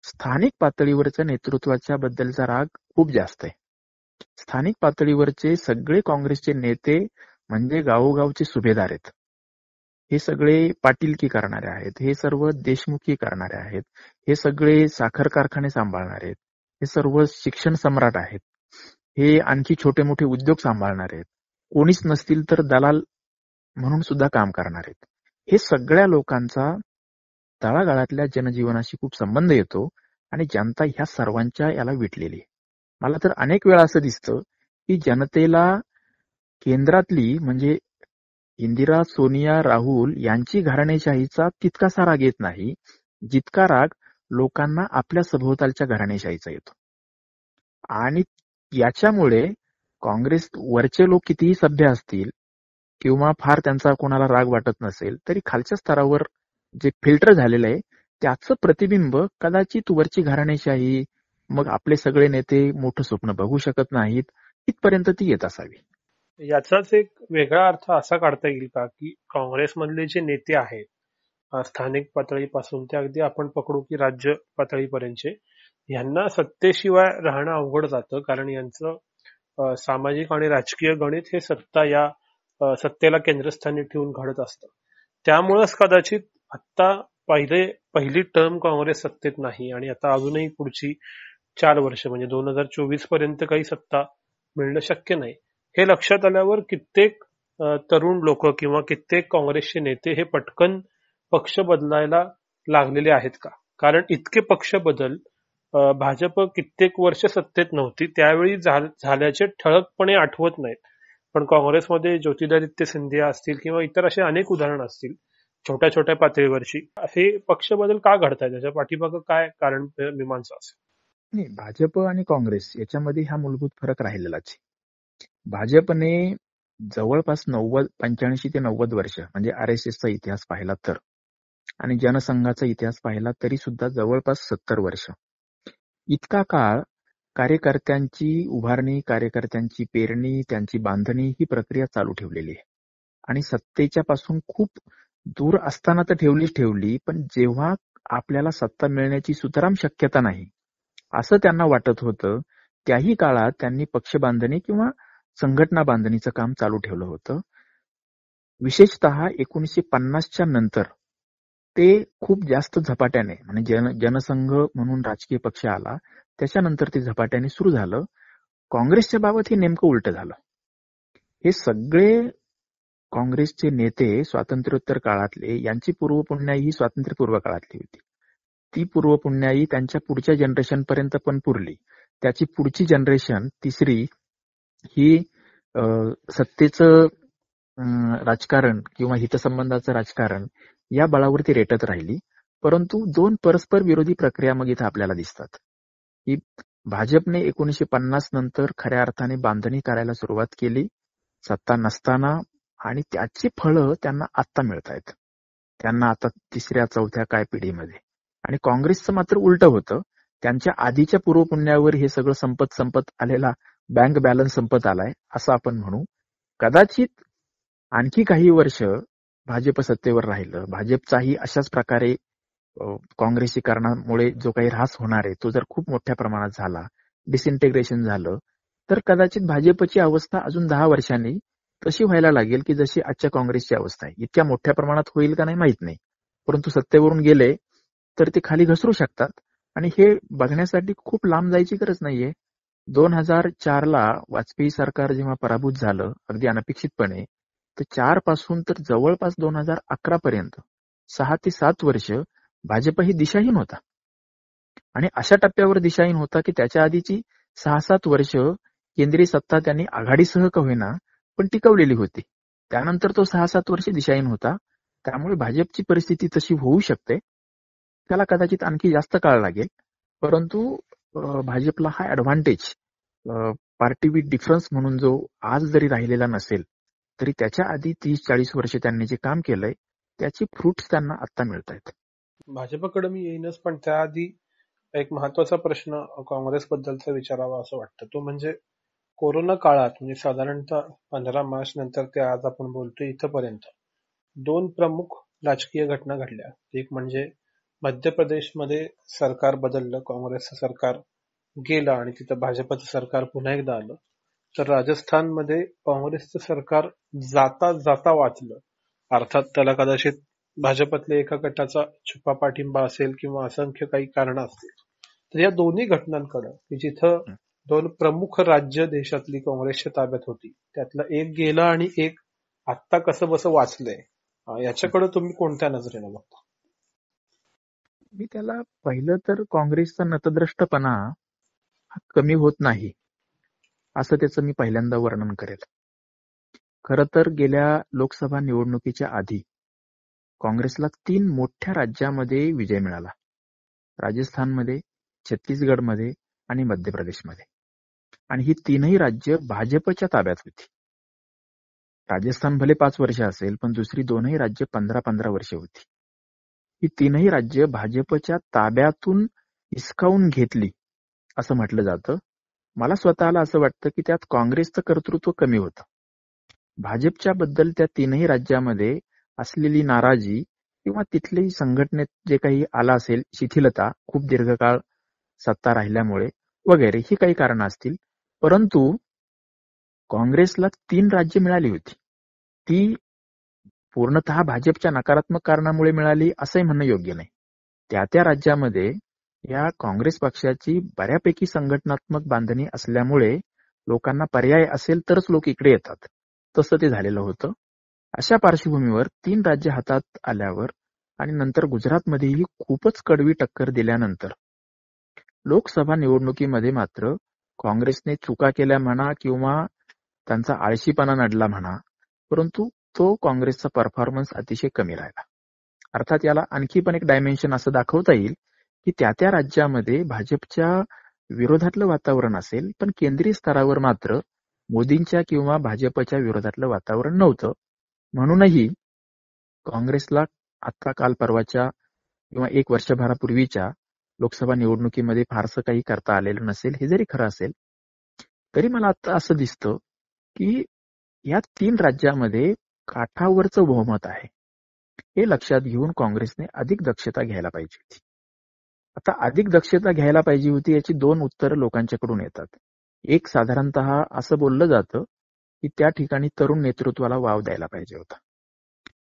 स्थानिक पातळीवरच्या नेतृत्वाच्या बद्दलचा राग खूप जास्त आहे स्थानिक पातळीवरचे सगळे काँग्रेसचे नेते म्हणजे गावोगावचे सुभेदार आहेत हे सगळे पाटीलकी करणारे आहेत हे सर्व देशमुखी करणारे आहेत हे सगळे साखर कारखाने सांभाळणारे आहेत हे सर्व शिक्षण सम्राट आहेत. हे आणखी छोटे मोठे उद्योग सांभाळणारे आहेत. कोणीच नसतील तर दलाल म्हणून सुद्धा काम करणार आहेत. हे सगळ्या लोकांचा तळागाळातल्या जनजीवनाशी खूप संबंध येतो आणि जनता ह्या सर्वांच्या याला विटलेली मला तर अनेक वेळा असं दिसतं की जनतेला केंद्रातली म्हणजे इंदिरा सोनिया राहुल यांची घराणेशाहीचा तितकासा राग येत नाही जितका राग लोकांना आपल्या सभोवतालच्या घराण्याशाहीचा येतो आणि याच्यामुळे काँग्रेस वरचे लोक कितीही सभ्य असतील किंवा फार त्यांचा कोणाला राग वाटत नसेल तरी खालच्या स्तरावर जे फिल्टर झालेलं आहे त्याचं प्रतिबिंब कदाचित वरची घराणेशाही मग आपले सगळे नेते मोठं स्वप्न बघू शकत नाहीत इथपर्यंत ती येत असावी याचाच एक वेगळा अर्थ असा काढता येईल का की काँग्रेसमधले जे नेते आहेत स्थानिक पातळीपासून ते अगदी आपण पकडू की राज्य पातळीपर्यंतचे यांना सत्तेशिवाय राहणं अवघड जातं कारण यांचं सामाजिक आणि राजकीय गणित हे सत्ता या सत्तेला केंद्रस्थानी ठेवून घडत असतं त्यामुळेच कदाचित आत्ता पहिले पहिली टर्म काँग्रेस सत्तेत नाही आणि आता अजूनही पुढची चार वर्ष म्हणजे दोन हजार चोवीस पर्यंत काही सत्ता मिळणं शक्य नाही हे लक्षात आल्यावर कित्येक तरुण लोक किंवा कित्येक काँग्रेसचे नेते हे पटकन पक्ष बदलायला लागलेले आहेत का कारण इतके पक्ष बदल भाजप कित्येक वर्ष सत्तेत नव्हती त्यावेळी झाल्याचे ठळकपणे आठवत नाहीत पण काँग्रेसमध्ये ज्योतिरादित्य सिंधिया असतील किंवा इतर असे अनेक उदाहरण असतील छोट्या छोट्या पातळीवरची हे पक्ष बदल का घडतात त्याच्या पाठीमागं काय कारण मीमांसा असेल नाही भाजप आणि काँग्रेस याच्यामध्ये हा मूलभूत फरक राहिलेलाच भाजपने जवळपास नव्वद पंच्याऐंशी ते नव्वद वर्ष म्हणजे आर एस एसचा इतिहास पाहिला तर आणि जनसंघाचा इतिहास पाहिला तरी सुद्धा जवळपास सत्तर वर्ष इतका काळ कार्यकर्त्यांची उभारणी कार्यकर्त्यांची पेरणी त्यांची बांधणी ही प्रक्रिया चालू ठेवलेली आहे आणि सत्तेच्या पासून खूप दूर असताना तर ठेवलीच ठेवली पण जेव्हा आपल्याला सत्ता मिळण्याची सुतराम शक्यता नाही असं त्यांना वाटत होतं त्याही काळात त्यांनी पक्ष बांधणी किंवा संघटना बांधणीचं काम चालू ठेवलं होतं विशेषतः एकोणीसशे पन्नासच्या नंतर ते खूप जास्त झपाट्याने म्हणजे जन जनसंघ म्हणून राजकीय पक्ष आला त्याच्यानंतर ते झपाट्याने सुरू झालं काँग्रेसच्या बाबत हे नेमकं उलट झालं हे सगळे काँग्रेसचे नेते स्वातंत्र्योत्तर काळातले यांची पूर्वपुण्याई ही स्वातंत्र्यपूर्व काळातली होती ती पूर्वपुण्याई त्यांच्या पुढच्या जनरेशन पर्यंत पण पुरली त्याची पुढची जनरेशन तिसरी ही सत्तेचं राजकारण किंवा हितसंबंधाचं राजकारण या बळावरती रेटत राहिली परंतु दोन परस्पर विरोधी प्रक्रिया मग इथं आपल्याला दिसतात की भाजपने एकोणीशे पन्नास नंतर खऱ्या अर्थाने बांधणी करायला सुरुवात केली सत्ता नसताना आणि त्याची फळं त्यांना आत्ता मिळत आहेत त्यांना आता तिसऱ्या चौथ्या काय पिढीमध्ये आणि काँग्रेसचं मात्र उलट होतं त्यांच्या आधीच्या पूर्वपुण्यावर हे सगळं संपत संपत आलेला बँक बॅलन्स संपत आलाय असं आपण म्हणू कदाचित आणखी काही वर्ष भाजप सत्तेवर राहिलं भाजपचाही अशाच प्रकारे काँग्रेसी कारणामुळे जो काही ऱ्हास होणार आहे तो जर खूप मोठ्या प्रमाणात झाला डिसइंटेग्रेशन झालं तर कदाचित भाजपची अवस्था अजून दहा वर्षांनी तशी व्हायला लागेल की जशी आजच्या काँग्रेसची अवस्था आहे इतक्या मोठ्या प्रमाणात होईल का नाही माहित नाही परंतु सत्तेवरून गेले तर ते खाली घसरू शकतात आणि हे बघण्यासाठी खूप लांब जायची गरज नाहीये दोन हजार चारला वाजपेयी सरकार जेव्हा पराभूत झालं अगदी अनपेक्षितपणे तर चार पासून तर जवळपास दोन हजार अकरा पर्यंत सहा ते सात वर्ष भाजप ही दिशाहीन होता आणि अशा टप्प्यावर दिशाहीन होता की त्याच्या आधीची सहा सात वर्ष केंद्रीय सत्ता त्यांनी आघाडीसह होईना पण टिकवलेली होती त्यानंतर तो सहा सात वर्ष दिशाहीन होता त्यामुळे भाजपची परिस्थिती तशी होऊ शकते त्याला कदाचित आणखी जास्त काळ लागेल परंतु भाजपला हा ऍडव्हान्टेज पार्टी विथ डिफरन्स म्हणून जो आज जरी राहिलेला नसेल तरी त्याच्या आधी तीस चाळीस वर्ष त्यांनी जे काम केलंय त्याची फ्रुट्स त्यांना आता मिळत आहेत भाजपकडे मी येईनच पण त्याआधी एक महत्वाचा प्रश्न काँग्रेस बद्दलचा विचारावा असं वाटतं तो म्हणजे कोरोना काळात म्हणजे साधारणतः पंधरा मार्च नंतर ते आज आपण बोलतोय इथपर्यंत दोन प्रमुख राजकीय घटना घडल्या एक म्हणजे मध्य प्रदेशमध्ये सरकार बदललं काँग्रेसचं सरकार गेलं आणि तिथं भाजपचं सरकार पुन्हा एकदा आलं तर राजस्थानमध्ये काँग्रेसचं सरकार जाता जाता वाचलं. अर्थात त्याला कदाचित भाजपातल्या एका गटाचा छुपा पाठिंबा असेल किंवा असंख्य काही कारण असतील. तर या दोन्ही घटनांकडे की जिथं दोन प्रमुख राज्य देशातली काँग्रेसच्या ताब्यात होती त्यातलं एक गेलं आणि एक आत्ता कसं बस वाचलंय याच्याकडे तुम्ही कोणत्या नजरेने बघता मी त्याला पहिलं तर काँग्रेसचा नतद्रष्टपणा कमी होत नाही असं त्याचं मी पहिल्यांदा वर्णन करेल खर तर गेल्या लोकसभा निवडणुकीच्या आधी काँग्रेसला तीन मोठ्या राज्यामध्ये विजय मिळाला राजस्थानमध्ये छत्तीसगडमध्ये आणि मध्य प्रदेशमध्ये आणि ही तीनही राज्य भाजपच्या ताब्यात होती राजस्थान भले पाच वर्ष असेल पण दुसरी दोनही राज्य पंधरा पंधरा वर्षे होती ही तीनही राज्य भाजपच्या ताब्यातून हिसकावून घेतली असं म्हटलं जातं मला स्वतःला असं वाटतं की त्यात काँग्रेसचं कर्तृत्व कमी होतं भाजपच्या बद्दल त्या तीनही राज्यामध्ये असलेली नाराजी किंवा तिथली संघटनेत जे काही आला असेल शिथिलता खूप दीर्घकाळ सत्ता राहिल्यामुळे वगैरे ही काही कारण असतील परंतु काँग्रेसला तीन राज्य मिळाली होती ती पूर्णतः भाजपच्या नकारात्मक कारणामुळे मिळाली असंही म्हणणं योग्य नाही त्या त्या राज्यामध्ये या काँग्रेस पक्षाची बऱ्यापैकी संघटनात्मक बांधणी असल्यामुळे लोकांना पर्याय असेल तरच लोक इकडे येतात तसं ते झालेलं होतं अशा पार्श्वभूमीवर तीन राज्य हातात आल्यावर आणि नंतर गुजरातमध्येही खूपच कडवी टक्कर दिल्यानंतर लोकसभा निवडणुकीमध्ये मात्र काँग्रेसने चुका केल्या म्हणा किंवा त्यांचा आळशीपणा नडला म्हणा परंतु तो काँग्रेसचा परफॉर्मन्स अतिशय कमी राहिला अर्थात याला आणखी पण एक डायमेन्शन असं दाखवता येईल की त्या त्या राज्यामध्ये भाजपच्या विरोधातलं वातावरण असेल पण केंद्रीय स्तरावर मात्र मोदींच्या किंवा भाजपच्या विरोधातलं वातावरण नव्हतं म्हणूनही काँग्रेसला आता काल परवाच्या किंवा एक वर्षभरापूर्वीच्या लोकसभा निवडणुकीमध्ये फारसं काही करता आलेलं नसेल हे जरी खरं असेल तरी मला आता असं दिसतं की या तीन राज्यामध्ये काठावरचं बहुमत आहे हे लक्षात घेऊन काँग्रेसने अधिक दक्षता घ्यायला पाहिजे आता अधिक दक्षता घ्यायला पाहिजे होती याची दोन उत्तरं लोकांच्याकडून येतात एक साधारणत असं बोललं जातं की त्या ठिकाणी तरुण नेतृत्वाला वाव द्यायला पाहिजे होता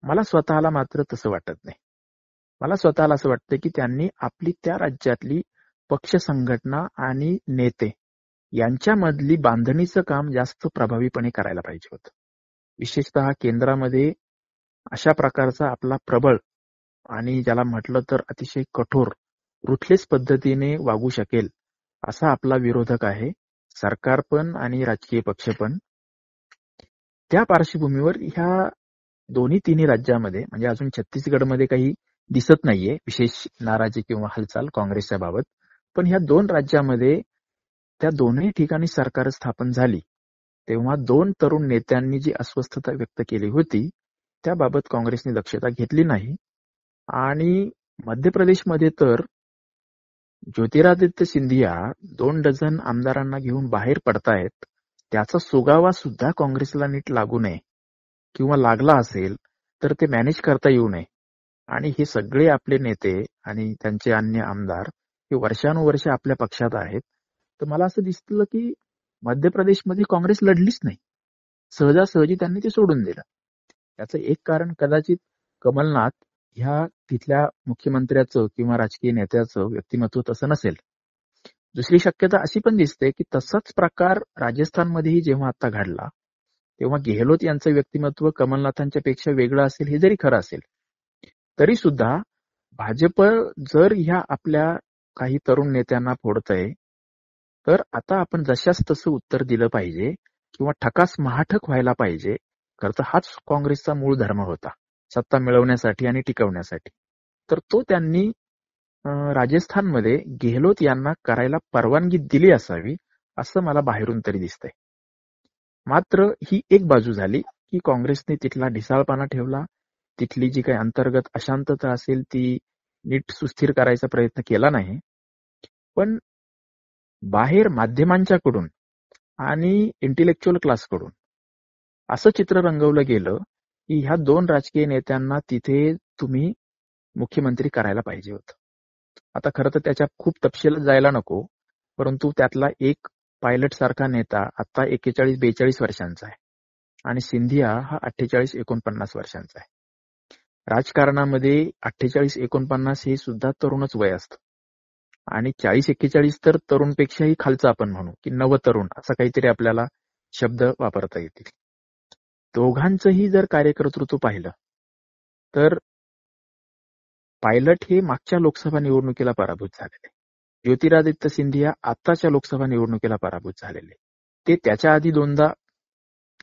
मला स्वतःला मात्र तसं वाटत नाही मला स्वतःला असं वाटतं की त्यांनी आपली त्या राज्यातली पक्ष संघटना आणि नेते यांच्यामधली बांधणीचं काम जास्त प्रभावीपणे करायला पाहिजे होतं विशेषतः केंद्रामध्ये अशा प्रकारचा आपला प्रबळ आणि ज्याला म्हटलं तर अतिशय कठोर रुथलेस पद्धतीने वागू शकेल असा आपला विरोधक आहे सरकार पण आणि राजकीय पक्ष पण त्या पार्श्वभूमीवर ह्या दोन्ही तिन्ही राज्यामध्ये म्हणजे अजून छत्तीसगडमध्ये काही दिसत नाहीये विशेष नाराजी किंवा हालचाल काँग्रेसच्या बाबत पण ह्या दोन राज्यामध्ये त्या दोन्ही ठिकाणी सरकार स्थापन झाली तेव्हा दोन तरुण नेत्यांनी जी अस्वस्थता व्यक्त केली होती त्याबाबत काँग्रेसने दक्षता घेतली नाही आणि मध्य प्रदेशमध्ये तर ज्योतिरादित्य सिंधिया दोन डझन आमदारांना घेऊन बाहेर पडतायत त्याचा सुगावा सुद्धा काँग्रेसला नीट लागू नये किंवा लागला असेल तर ते मॅनेज करता येऊ नये आणि हे सगळे आपले नेते आणि त्यांचे अन्य आमदार हे वर्षानुवर्ष आपल्या पक्षात आहेत तर मला असं दिसलं की मध्य प्रदेशमध्ये काँग्रेस लढलीच नाही सहजासहजी त्यांनी ते सोडून दिलं त्याचं एक कारण कदाचित कमलनाथ ह्या तिथल्या मुख्यमंत्र्याचं किंवा राजकीय नेत्याचं व्यक्तिमत्व तसं नसेल दुसरी शक्यता अशी पण दिसते की तसाच प्रकार राजस्थानमध्येही जेव्हा आता घडला तेव्हा गेहलोत यांचं व्यक्तिमत्व कमलनाथांच्या पेक्षा वेगळं असेल हे जरी खरं असेल तरी सुद्धा भाजप जर ह्या आपल्या काही तरुण नेत्यांना फोडतंय तर आता आपण जशाच तसं उत्तर दिलं पाहिजे किंवा ठकास महाठक व्हायला पाहिजे खरं हाच काँग्रेसचा मूळ धर्म होता सत्ता मिळवण्यासाठी आणि टिकवण्यासाठी तर तो त्यांनी राजस्थानमध्ये गेहलोत यांना करायला परवानगी दिली असावी असं मला बाहेरून तरी दिसतंय मात्र ही एक बाजू झाली की काँग्रेसने तिथला ढिसाळपणा ठेवला तिथली जी काही अंतर्गत अशांतता असेल ती नीट सुस्थिर करायचा प्रयत्न केला नाही पण बाहेर माध्यमांच्याकडून आणि इंटेलेक्च्युअल क्लासकडून असं चित्र रंगवलं गेलं की ह्या दोन राजकीय नेत्यांना तिथे तुम्ही मुख्यमंत्री करायला पाहिजे होत आता खरं तर त्याच्या खूप तपशील जायला नको परंतु त्यातला एक पायलट सारखा नेता आता एक्केचाळीस बेचाळीस वर्षांचा आहे आणि सिंधिया हा अठ्ठेचाळीस एकोणपन्नास वर्षांचा आहे राजकारणामध्ये अठ्ठेचाळीस एकोणपन्नास हे सुद्धा तरुणच वय असतं आणि चाळीस एक्केचाळीस तर तरुणपेक्षाही खालचं आपण म्हणू की नव तरुण असा काहीतरी आपल्याला शब्द वापरता येतील दोघांचंही जर कार्यकर्तृत्व पाहिलं तर पायलट हे मागच्या लोकसभा निवडणुकीला पराभूत झालेले ज्योतिरादित्य सिंधिया आताच्या लोकसभा निवडणुकीला पराभूत झालेले ते त्याच्या आधी दोनदा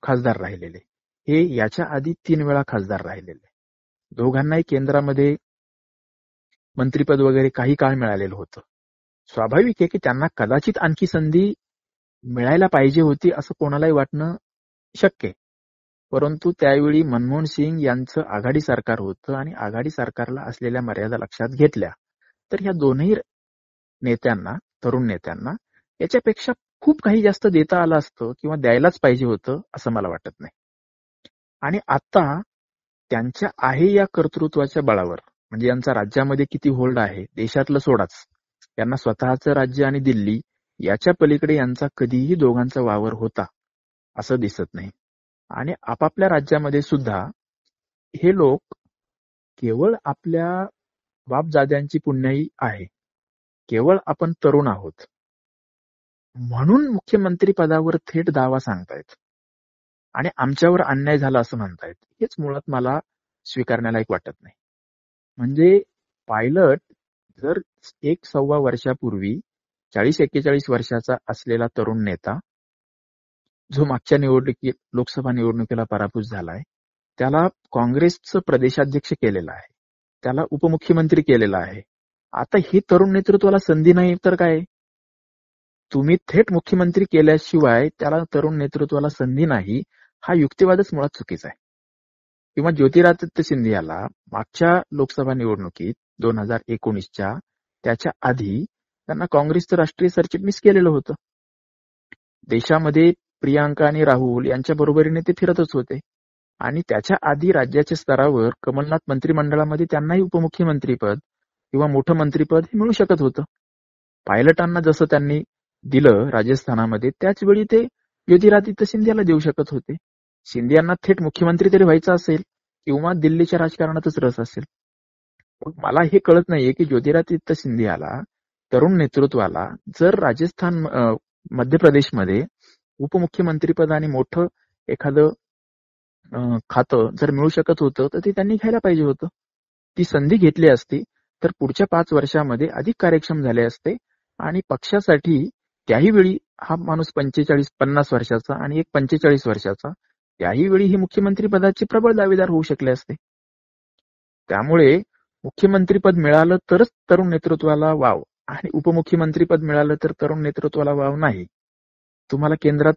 खासदार राहिलेले हे याच्या आधी तीन वेळा खासदार राहिलेले दोघांनाही केंद्रामध्ये मंत्रीपद वगैरे काही काळ मिळालेलं होतं स्वाभाविक आहे की त्यांना कदाचित आणखी संधी मिळायला पाहिजे होती असं कोणालाही वाटणं शक्य परंतु त्यावेळी मनमोहन सिंग यांचं आघाडी सरकार होतं आणि आघाडी सरकारला असलेल्या मर्यादा लक्षात घेतल्या तर ह्या दोन्ही नेत्यांना तरुण नेत्यांना याच्यापेक्षा खूप काही जास्त देता आलं असतं किंवा द्यायलाच पाहिजे होतं असं मला वाटत नाही आणि आता त्यांच्या आहे या कर्तृत्वाच्या बळावर म्हणजे यांचा राज्यामध्ये किती होल्ड आहे देशातलं सोडाच यांना स्वतःचं राज्य आणि दिल्ली याच्या पलीकडे यांचा कधीही दोघांचा वावर होता असं दिसत नाही आणि आपापल्या राज्यामध्ये सुद्धा हे लोक केवळ आपल्या बापजाद्यांची पुण्याई आहे केवळ आपण तरुण आहोत म्हणून मुख्यमंत्री पदावर थेट दावा सांगतायत आणि आमच्यावर अन्याय झाला असं म्हणतायत हेच मुळात मला स्वीकारण्यालायक वाटत नाही म्हणजे पायलट जर एक सव्वा वर्षापूर्वी चाळीस एक्केचाळीस वर्षाचा असलेला तरुण नेता जो मागच्या निवडणुकीत लोकसभा निवडणुकीला पराभूत झालाय त्याला काँग्रेसचं प्रदेशाध्यक्ष केलेलं आहे त्याला उपमुख्यमंत्री केलेला आहे आता हे तरुण नेतृत्वाला संधी नाही तर काय तुम्ही थेट मुख्यमंत्री केल्याशिवाय त्याला तरुण नेतृत्वाला संधी नाही हा युक्तिवादच मुळात चुकीचा आहे किंवा ज्योतिरादित्य सिंधियाला मागच्या लोकसभा निवडणुकीत दोन हजार एकोणीसच्या त्याच्या आधी त्यांना काँग्रेसचं राष्ट्रीय सरचिटणीस केलेलं होतं देशामध्ये प्रियांका आणि राहुल यांच्या बरोबरीने ते फिरतच होते आणि त्याच्या आधी राज्याच्या स्तरावर कमलनाथ मंत्रिमंडळामध्ये त्यांनाही उपमुख्यमंत्रीपद किंवा मोठं मंत्रीपद हे मिळू शकत होतं पायलटांना जसं त्यांनी दिलं राजस्थानामध्ये त्याच वेळी ते ज्योतिरादित्य सिंधियाला देऊ शकत होते शिंदे यांना थेट मुख्यमंत्री तरी व्हायचं असेल किंवा दिल्लीच्या राजकारणातच रस असेल मला हे कळत नाहीये की ज्योतिरादित्य शिंदे तरुण नेतृत्वाला जर राजस्थान मध्य प्रदेशमध्ये उपमुख्यमंत्रीपद आणि मोठं एखादं खातं जर मिळू शकत होतं तर ते त्यांनी घ्यायला पाहिजे होतं ती संधी घेतली असती तर पुढच्या पाच वर्षामध्ये अधिक कार्यक्षम झाले असते आणि पक्षासाठी त्याही वेळी हा माणूस पंचेचाळीस पन्नास वर्षाचा आणि एक पंचेचाळीस वर्षाचा त्याही वेळी ही मुख्यमंत्री पदाचे प्रबळ दावेदार होऊ शकले असते त्यामुळे मुख्यमंत्रीपद मिळालं तरच तरुण नेतृत्वाला वाव आणि उपमुख्यमंत्रीपद मिळालं तर तरुण नेतृत्वाला वाव नाही तुम्हाला केंद्रात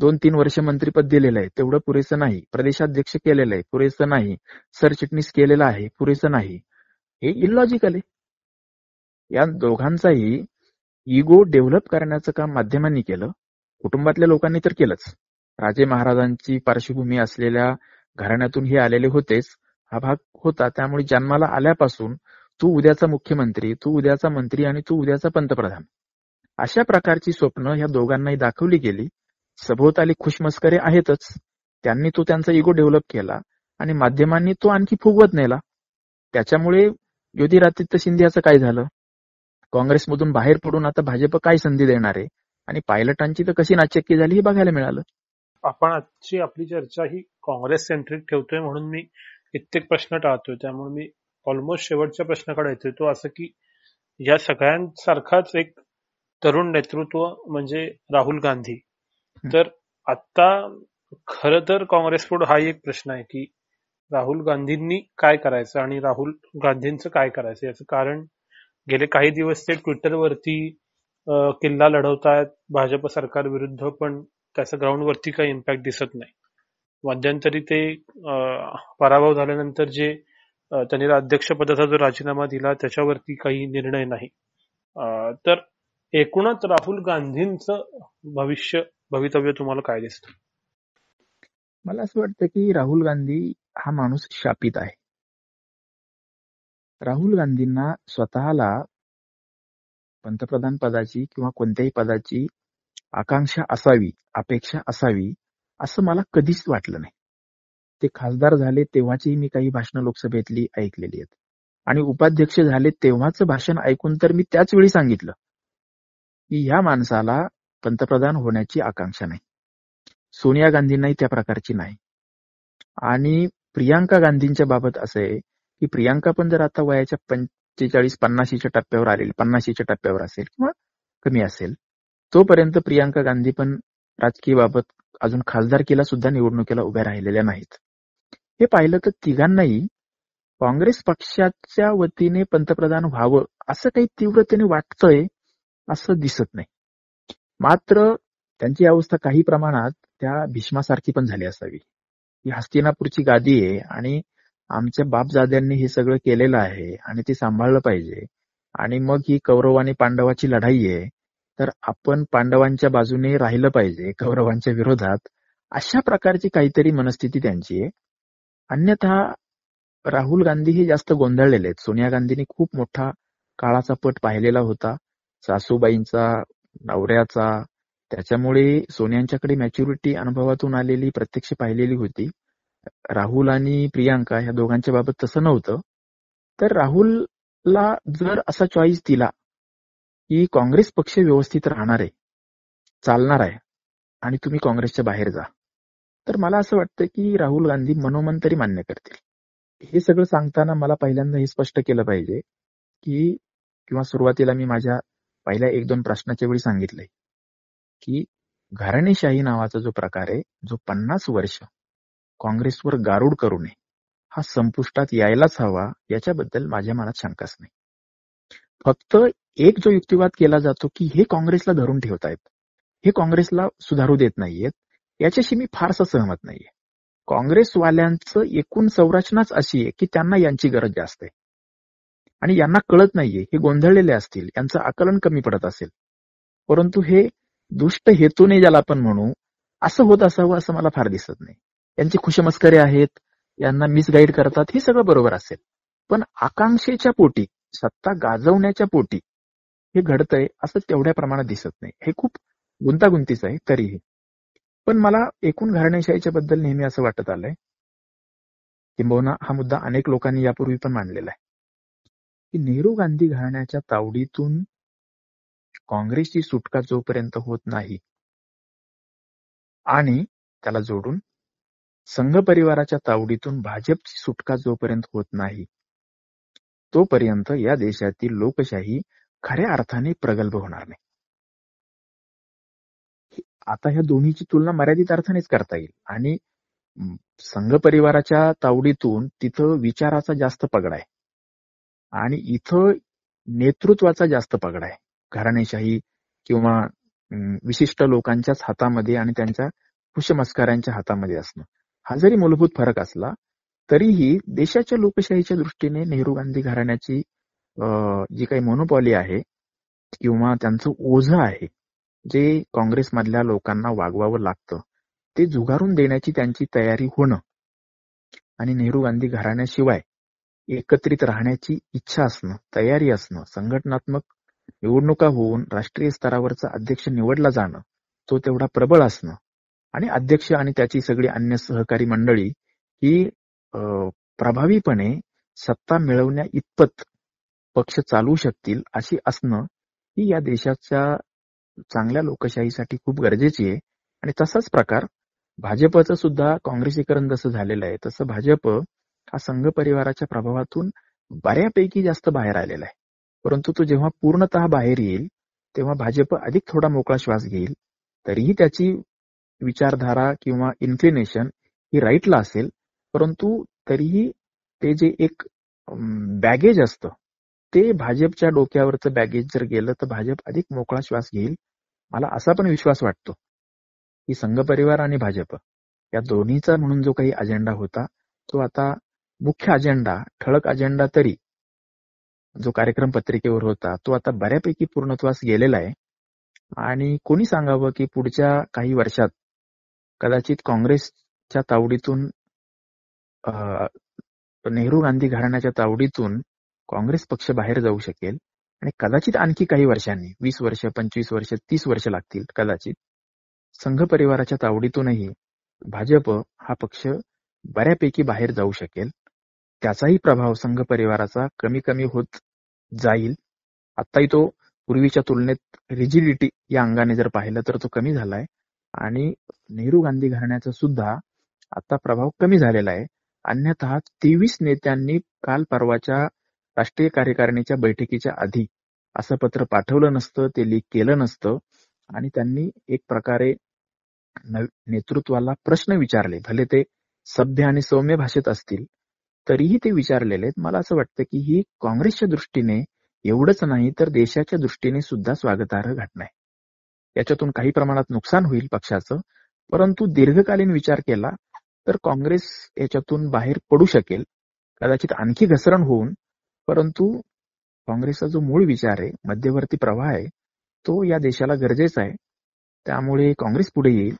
दोन तीन वर्ष मंत्रीपद दिलेलं आहे तेवढं पुरेसं नाही प्रदेशाध्यक्ष केलेलं आहे पुरेसं नाही सरचिटणीस केलेलं आहे पुरेसं नाही हे इलॉजिकल आहे या दोघांचाही इगो डेव्हलप करण्याचं काम माध्यमांनी केलं कुटुंबातल्या लोकांनी तर केलंच राजे महाराजांची पार्श्वभूमी असलेल्या घराण्यातून हे आलेले होतेच हा भाग होता त्यामुळे जन्माला आल्यापासून तू उद्याचा मुख्यमंत्री तू उद्याचा मंत्री आणि तू उद्याचा पंतप्रधान अशा प्रकारची स्वप्न ह्या दोघांनाही दाखवली गेली सभोवताली खुशमस्करे आहेतच त्यांनी तो त्यांचा इगो डेव्हलप केला आणि माध्यमांनी तो आणखी फुगवत नेला त्याच्यामुळे ज्योतिरादित्य सिंधियाचं काय झालं काँग्रेसमधून बाहेर पडून आता भाजप काय संधी देणार आहे आणि पायलटांची तर कशी नाचक्की झाली हे बघायला मिळालं आपण आजची आपली चर्चा ही काँग्रेस सेंट्रिक ठेवतोय म्हणून मी कित्येक प्रश्न टाळतोय त्यामुळे मी ऑलमोस्ट शेवटच्या प्रश्नाकडे येतोय तो असं की या सगळ्यांसारखाच एक तरुण नेतृत्व म्हणजे राहुल गांधी. तर आता खरं तर काँग्रेस हा एक प्रश्न आहे की राहुल गांधींनी काय करायचं आणि राहुल गांधींचं काय करायचं याचं कारण गेले काही दिवस ते ट्विटरवरती किल्ला आहेत भाजप सरकार विरुद्ध पण त्याचा ग्राउंडवरती काही इम्पॅक्ट दिसत नाही. मध्यंतरी ते पराभव झाल्यानंतर जे त्यांनी अध्यक्षपदाचा जो राजीनामा दिला त्याच्यावरती काही निर्णय नाही. तर एकूणच राहुल गांधींचं भविष्य भवितव्य तुम्हाला काय दिसत मला असं वाटतं की राहुल गांधी हा माणूस शापित आहे राहुल गांधींना स्वतःला पंतप्रधान पदाची किंवा कोणत्याही पदाची आकांक्षा असावी अपेक्षा असावी असं मला कधीच वाटलं नाही ते खासदार झाले तेव्हाचीही मी काही भाषणं लोकसभेतली ऐकलेली आहेत आणि उपाध्यक्ष झाले तेव्हाच भाषण ऐकून तर मी त्याच वेळी सांगितलं की या माणसाला पंतप्रधान होण्याची आकांक्षा नाही सोनिया गांधींनाही त्या प्रकारची नाही आणि प्रियांका गांधींच्या बाबत असं आहे की प्रियांका पण जर आता वयाच्या पंचेचाळीस पन्नाशीच्या टप्प्यावर आलेली पन्नाशीच्या टप्प्यावर असेल किंवा कमी असेल तोपर्यंत प्रियांका गांधी पण राजकीय बाबत अजून खासदारकीला सुद्धा निवडणुकीला उभ्या राहिलेल्या नाहीत हे पाहिलं तर तिघांनाही काँग्रेस पक्षाच्या वतीने पंतप्रधान व्हावं असं काही तीव्रतेने वाटतंय असं दिसत नाही मात्र त्यांची अवस्था काही प्रमाणात त्या भीष्मासारखी पण झाली असावी ही हस्तिनापूरची गादी आहे आणि आमच्या बापजाद्यांनी हे सगळं केलेलं आहे आणि ते सांभाळलं पाहिजे आणि मग ही कौरव आणि पांडवाची लढाई आहे तर आपण पांडवांच्या बाजूने राहिलं पाहिजे कौरवांच्या विरोधात अशा प्रकारची काहीतरी मनस्थिती त्यांची आहे अन्यथा राहुल गांधी हे जास्त गोंधळलेले आहेत सोनिया गांधींनी खूप मोठा काळाचा पट पाहिलेला होता सासूबाईंचा नवऱ्याचा त्याच्यामुळे सोन्यांच्याकडे मॅच्युरिटी अनुभवातून आलेली प्रत्यक्ष पाहिलेली होती राहुल आणि प्रियांका या दोघांच्या बाबत तसं नव्हतं तर राहुलला जर असा चॉईस दिला की काँग्रेस पक्ष व्यवस्थित राहणार आहे चालणार आहे आणि तुम्ही काँग्रेसच्या बाहेर जा तर मला असं वाटतं की राहुल गांधी मनोमन तरी मान्य करतील हे सगळं सांगताना मला पहिल्यांदा हे स्पष्ट केलं पाहिजे की किंवा सुरुवातीला मी माझ्या पहिल्या एक दोन प्रश्नाच्या वेळी सांगितलंय की घराणेशाही नावाचा जो प्रकार आहे जो पन्नास वर्ष काँग्रेसवर गारूड करू नये हा संपुष्टात यायलाच हवा याच्याबद्दल माझ्या मनात शंकाच नाही फक्त एक जो युक्तिवाद केला जातो की हे काँग्रेसला धरून ठेवतायत हे काँग्रेसला सुधारू देत नाहीयेत याच्याशी मी फारसा सहमत नाहीये काँग्रेसवाल्यांचं एकूण संरचनाच अशी आहे की त्यांना यांची गरज जास्त आहे आणि यांना कळत नाहीये हे गोंधळलेले असतील यांचं आकलन कमी पडत असेल परंतु हे दुष्ट हेतूने ज्याला आपण म्हणू असं होत असावं असं मला फार दिसत नाही यांची खुशमस्करी आहेत यांना मिसगाईड करतात हे सगळं बरोबर असेल पण आकांक्षेच्या पोटी सत्ता गाजवण्याच्या पोटी हे घडतंय असं तेवढ्या प्रमाणात दिसत नाही हे खूप गुंतागुंतीचं आहे तरीही पण मला एकूण घराणेशाहीच्या बद्दल नेहमी असं वाटत आलंय किंबहुना हा मुद्दा अनेक लोकांनी यापूर्वी पण मांडलेला आहे की नेहरू गांधी घराण्याच्या तावडीतून काँग्रेसची सुटका जोपर्यंत होत नाही आणि त्याला जोडून संघ परिवाराच्या तावडीतून भाजपची सुटका जोपर्यंत होत नाही तोपर्यंत या देशातील लोकशाही खऱ्या अर्थाने प्रगल्भ होणार नाही आता ह्या दोन्हीची तुलना मर्यादित अर्थानेच करता येईल आणि संघ परिवाराच्या तावडीतून तिथं विचाराचा जास्त पगडा आहे आणि इथं नेतृत्वाचा जास्त पगड आहे घराणेशाही किंवा विशिष्ट लोकांच्याच हातामध्ये आणि त्यांच्या खुशमस्कारांच्या हातामध्ये असणं हा जरी मूलभूत फरक असला तरीही देशाच्या लोकशाहीच्या दृष्टीने नेहरू गांधी घराण्याची जी काही मोनोपॉली आहे किंवा त्यांचं ओझ आहे जे काँग्रेसमधल्या लोकांना वागवावं लागतं ते जुगारून देण्याची त्यांची तयारी होणं आणि नेहरू गांधी घराण्याशिवाय एकत्रित राहण्याची इच्छा असणं, तयारी असणं, संघटनात्मक निवडणुका होऊन राष्ट्रीय स्तरावरचा अध्यक्ष निवडला जाणं, तो तेवढा प्रबळ असणं आणि अध्यक्ष आणि त्याची सगळी अन्य सहकारी मंडळी ही प्रभावीपणे सत्ता मिळवण्या इतपत पक्ष चालवू शकतील अशी असणं ही या देशाच्या चांगल्या लोकशाहीसाठी खूप गरजेची आहे आणि तसाच प्रकार भाजपचं सुद्धा काँग्रेसीकरण जसं झालेलं आहे तसं भाजप हा संघ परिवाराच्या प्रभावातून बऱ्यापैकी जास्त बाहेर आलेला आहे परंतु तो जेव्हा पूर्णतः बाहेर येईल तेव्हा भाजप अधिक थोडा मोकळा श्वास घेईल तरीही त्याची विचारधारा किंवा इन्क्लिनेशन ही राईटला असेल परंतु तरीही ते जे एक बॅगेज असतं ते भाजपच्या डोक्यावरचं बॅगेज जर गेलं तर भाजप अधिक मोकळा श्वास घेईल मला असा पण विश्वास वाटतो की संघ परिवार आणि भाजप या दोन्हीचा म्हणून जो काही अजेंडा होता तो आता मुख्य अजेंडा ठळक अजेंडा तरी जो कार्यक्रम पत्रिकेवर होता तो आता बऱ्यापैकी पूर्णत्वास गेलेला आहे आणि कोणी सांगावं की पुढच्या काही वर्षात कदाचित काँग्रेसच्या तावडीतून नेहरू गांधी घराण्याच्या तावडीतून काँग्रेस पक्ष बाहेर जाऊ शकेल आणि कदाचित आणखी काही वर्षांनी वीस वर्ष पंचवीस वर्ष तीस वर्ष लागतील कदाचित संघ परिवाराच्या तावडीतूनही भाजप हा पक्ष बऱ्यापैकी बाहेर जाऊ शकेल त्याचाही प्रभाव संघ परिवाराचा कमी कमी होत जाईल. आताही तो पूर्वीच्या तुलनेत रिजिडिटी या अंगाने जर पाहिलं तर तो कमी झालाय आणि नेहरू गांधी घराण्याचा सुद्धा आता प्रभाव कमी झालेला आहे. अन्यथा तेवीस नेत्यांनी काल परवाच्या राष्ट्रीय कार्यकारिणीच्या बैठकीच्या आधी असं पत्र पाठवलं नसतं ते लीक केलं नसतं आणि त्यांनी एक प्रकारे नेतृत्वाला प्रश्न विचारले भले ते सभ्य आणि सौम्य भाषेत असतील तरीही ते विचारलेले आहेत मला असं वाटतं की ही काँग्रेसच्या दृष्टीने एवढंच नाही तर देशाच्या दृष्टीने सुद्धा स्वागतार्ह घटना आहे याच्यातून काही प्रमाणात नुकसान होईल पक्षाचं परंतु दीर्घकालीन विचार केला तर काँग्रेस याच्यातून बाहेर पडू शकेल कदाचित आणखी घसरण होऊन परंतु काँग्रेसचा जो मूळ विचार आहे मध्यवर्ती प्रवाह आहे तो या देशाला गरजेचा आहे त्यामुळे काँग्रेस पुढे येईल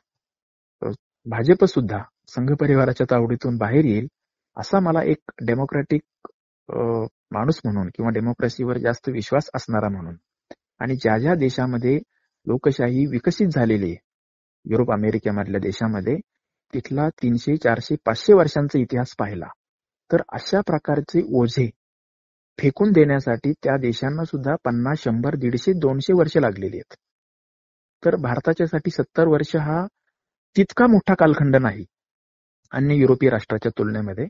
भाजप सुद्धा संघ परिवाराच्या तावडीतून बाहेर येईल असा मला एक डेमोक्रॅटिक माणूस म्हणून किंवा डेमोक्रेसीवर जास्त विश्वास असणारा म्हणून आणि ज्या ज्या देशामध्ये लोकशाही विकसित झालेली युरोप अमेरिकेमधल्या देशामध्ये तिथला तीनशे चारशे पाचशे वर्षांचा इतिहास पाहिला तर अशा प्रकारचे ओझे फेकून देण्यासाठी त्या देशांना सुद्धा पन्नास शंभर दीडशे दोनशे वर्ष लागलेली आहेत तर भारताच्यासाठी सत्तर वर्ष हा तितका मोठा कालखंड नाही अन्य युरोपीय राष्ट्राच्या तुलनेमध्ये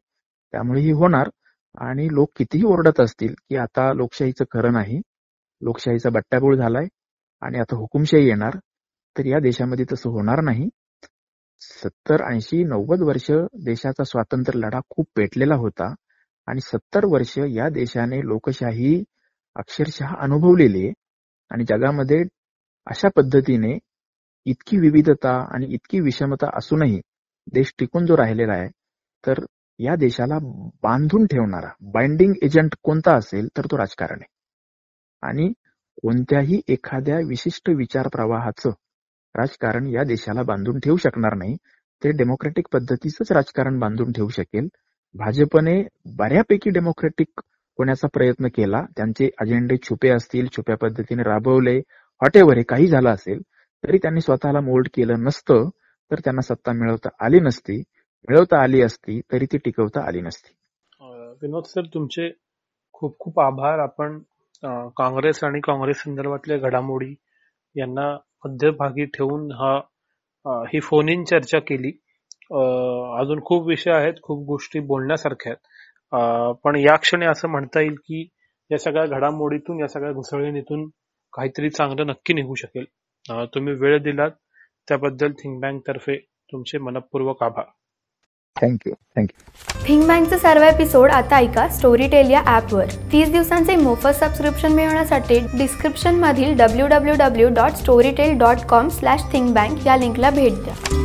त्यामुळे ही होणार आणि लोक कितीही ओरडत असतील की आता लोकशाहीचं खरं नाही लोकशाहीचा बट्ट्याबोळ झालाय आणि आता हुकुमशाही येणार तर या देशामध्ये तसं होणार नाही सत्तर ऐंशी नव्वद वर्ष देशाचा स्वातंत्र्य लढा खूप पेटलेला होता आणि सत्तर वर्ष या देशाने लोकशाही अक्षरशः अनुभवलेली आहे आणि जगामध्ये अशा पद्धतीने इतकी विविधता आणि इतकी विषमता असूनही देश टिकून जो राहिलेला आहे तर या देशाला बांधून ठेवणारा बाइंडिंग एजंट कोणता असेल तर तो राजकारण आहे आणि कोणत्याही एखाद्या विशिष्ट विचार प्रवाहाचं राजकारण या देशाला बांधून ठेवू शकणार नाही ते डेमोक्रेटिक पद्धतीचंच राजकारण बांधून ठेवू शकेल भाजपने बऱ्यापैकी डेमोक्रेटिक होण्याचा प्रयत्न केला त्यांचे अजेंडे छुपे असतील छुप्या पद्धतीने राबवले हॉटेवर हे काही झालं असेल तरी त्यांनी स्वतःला मोल्ड केलं नसतं तर त्यांना सत्ता मिळवता आली नसती मिळवता आली असती तरी ती टिकवता आली नसती. विनोद सर तुमचे खूप खूप आभार आपण काँग्रेस आणि काँग्रेस संदर्भातल्या घडामोडी यांना मध्यभागी ठेवून हा ही फोन इन चर्चा केली अजून खूप विषय आहेत खूप गोष्टी बोलण्यासारख्या आहेत पण या क्षणी असं म्हणता येईल की या सगळ्या घडामोडीतून या सगळ्या घुसळणीतून काहीतरी चांगलं नक्की निघू शकेल तुम्ही वेळ दिलात त्याबद्दल थिंक बँक तर्फे तुमचे मनपूर्वक आभार थँक्यू थँक्यू थिंक सर्व एपिसोड आता ऐका स्टोरीटेल या ॲपवर तीस दिवसांचे मोफत सबस्क्रिप्शन मिळवण्यासाठी डिस्क्रिप्शनमधील W W W dot Storytel dot com slash Think Bank या लिंकला भेट द्या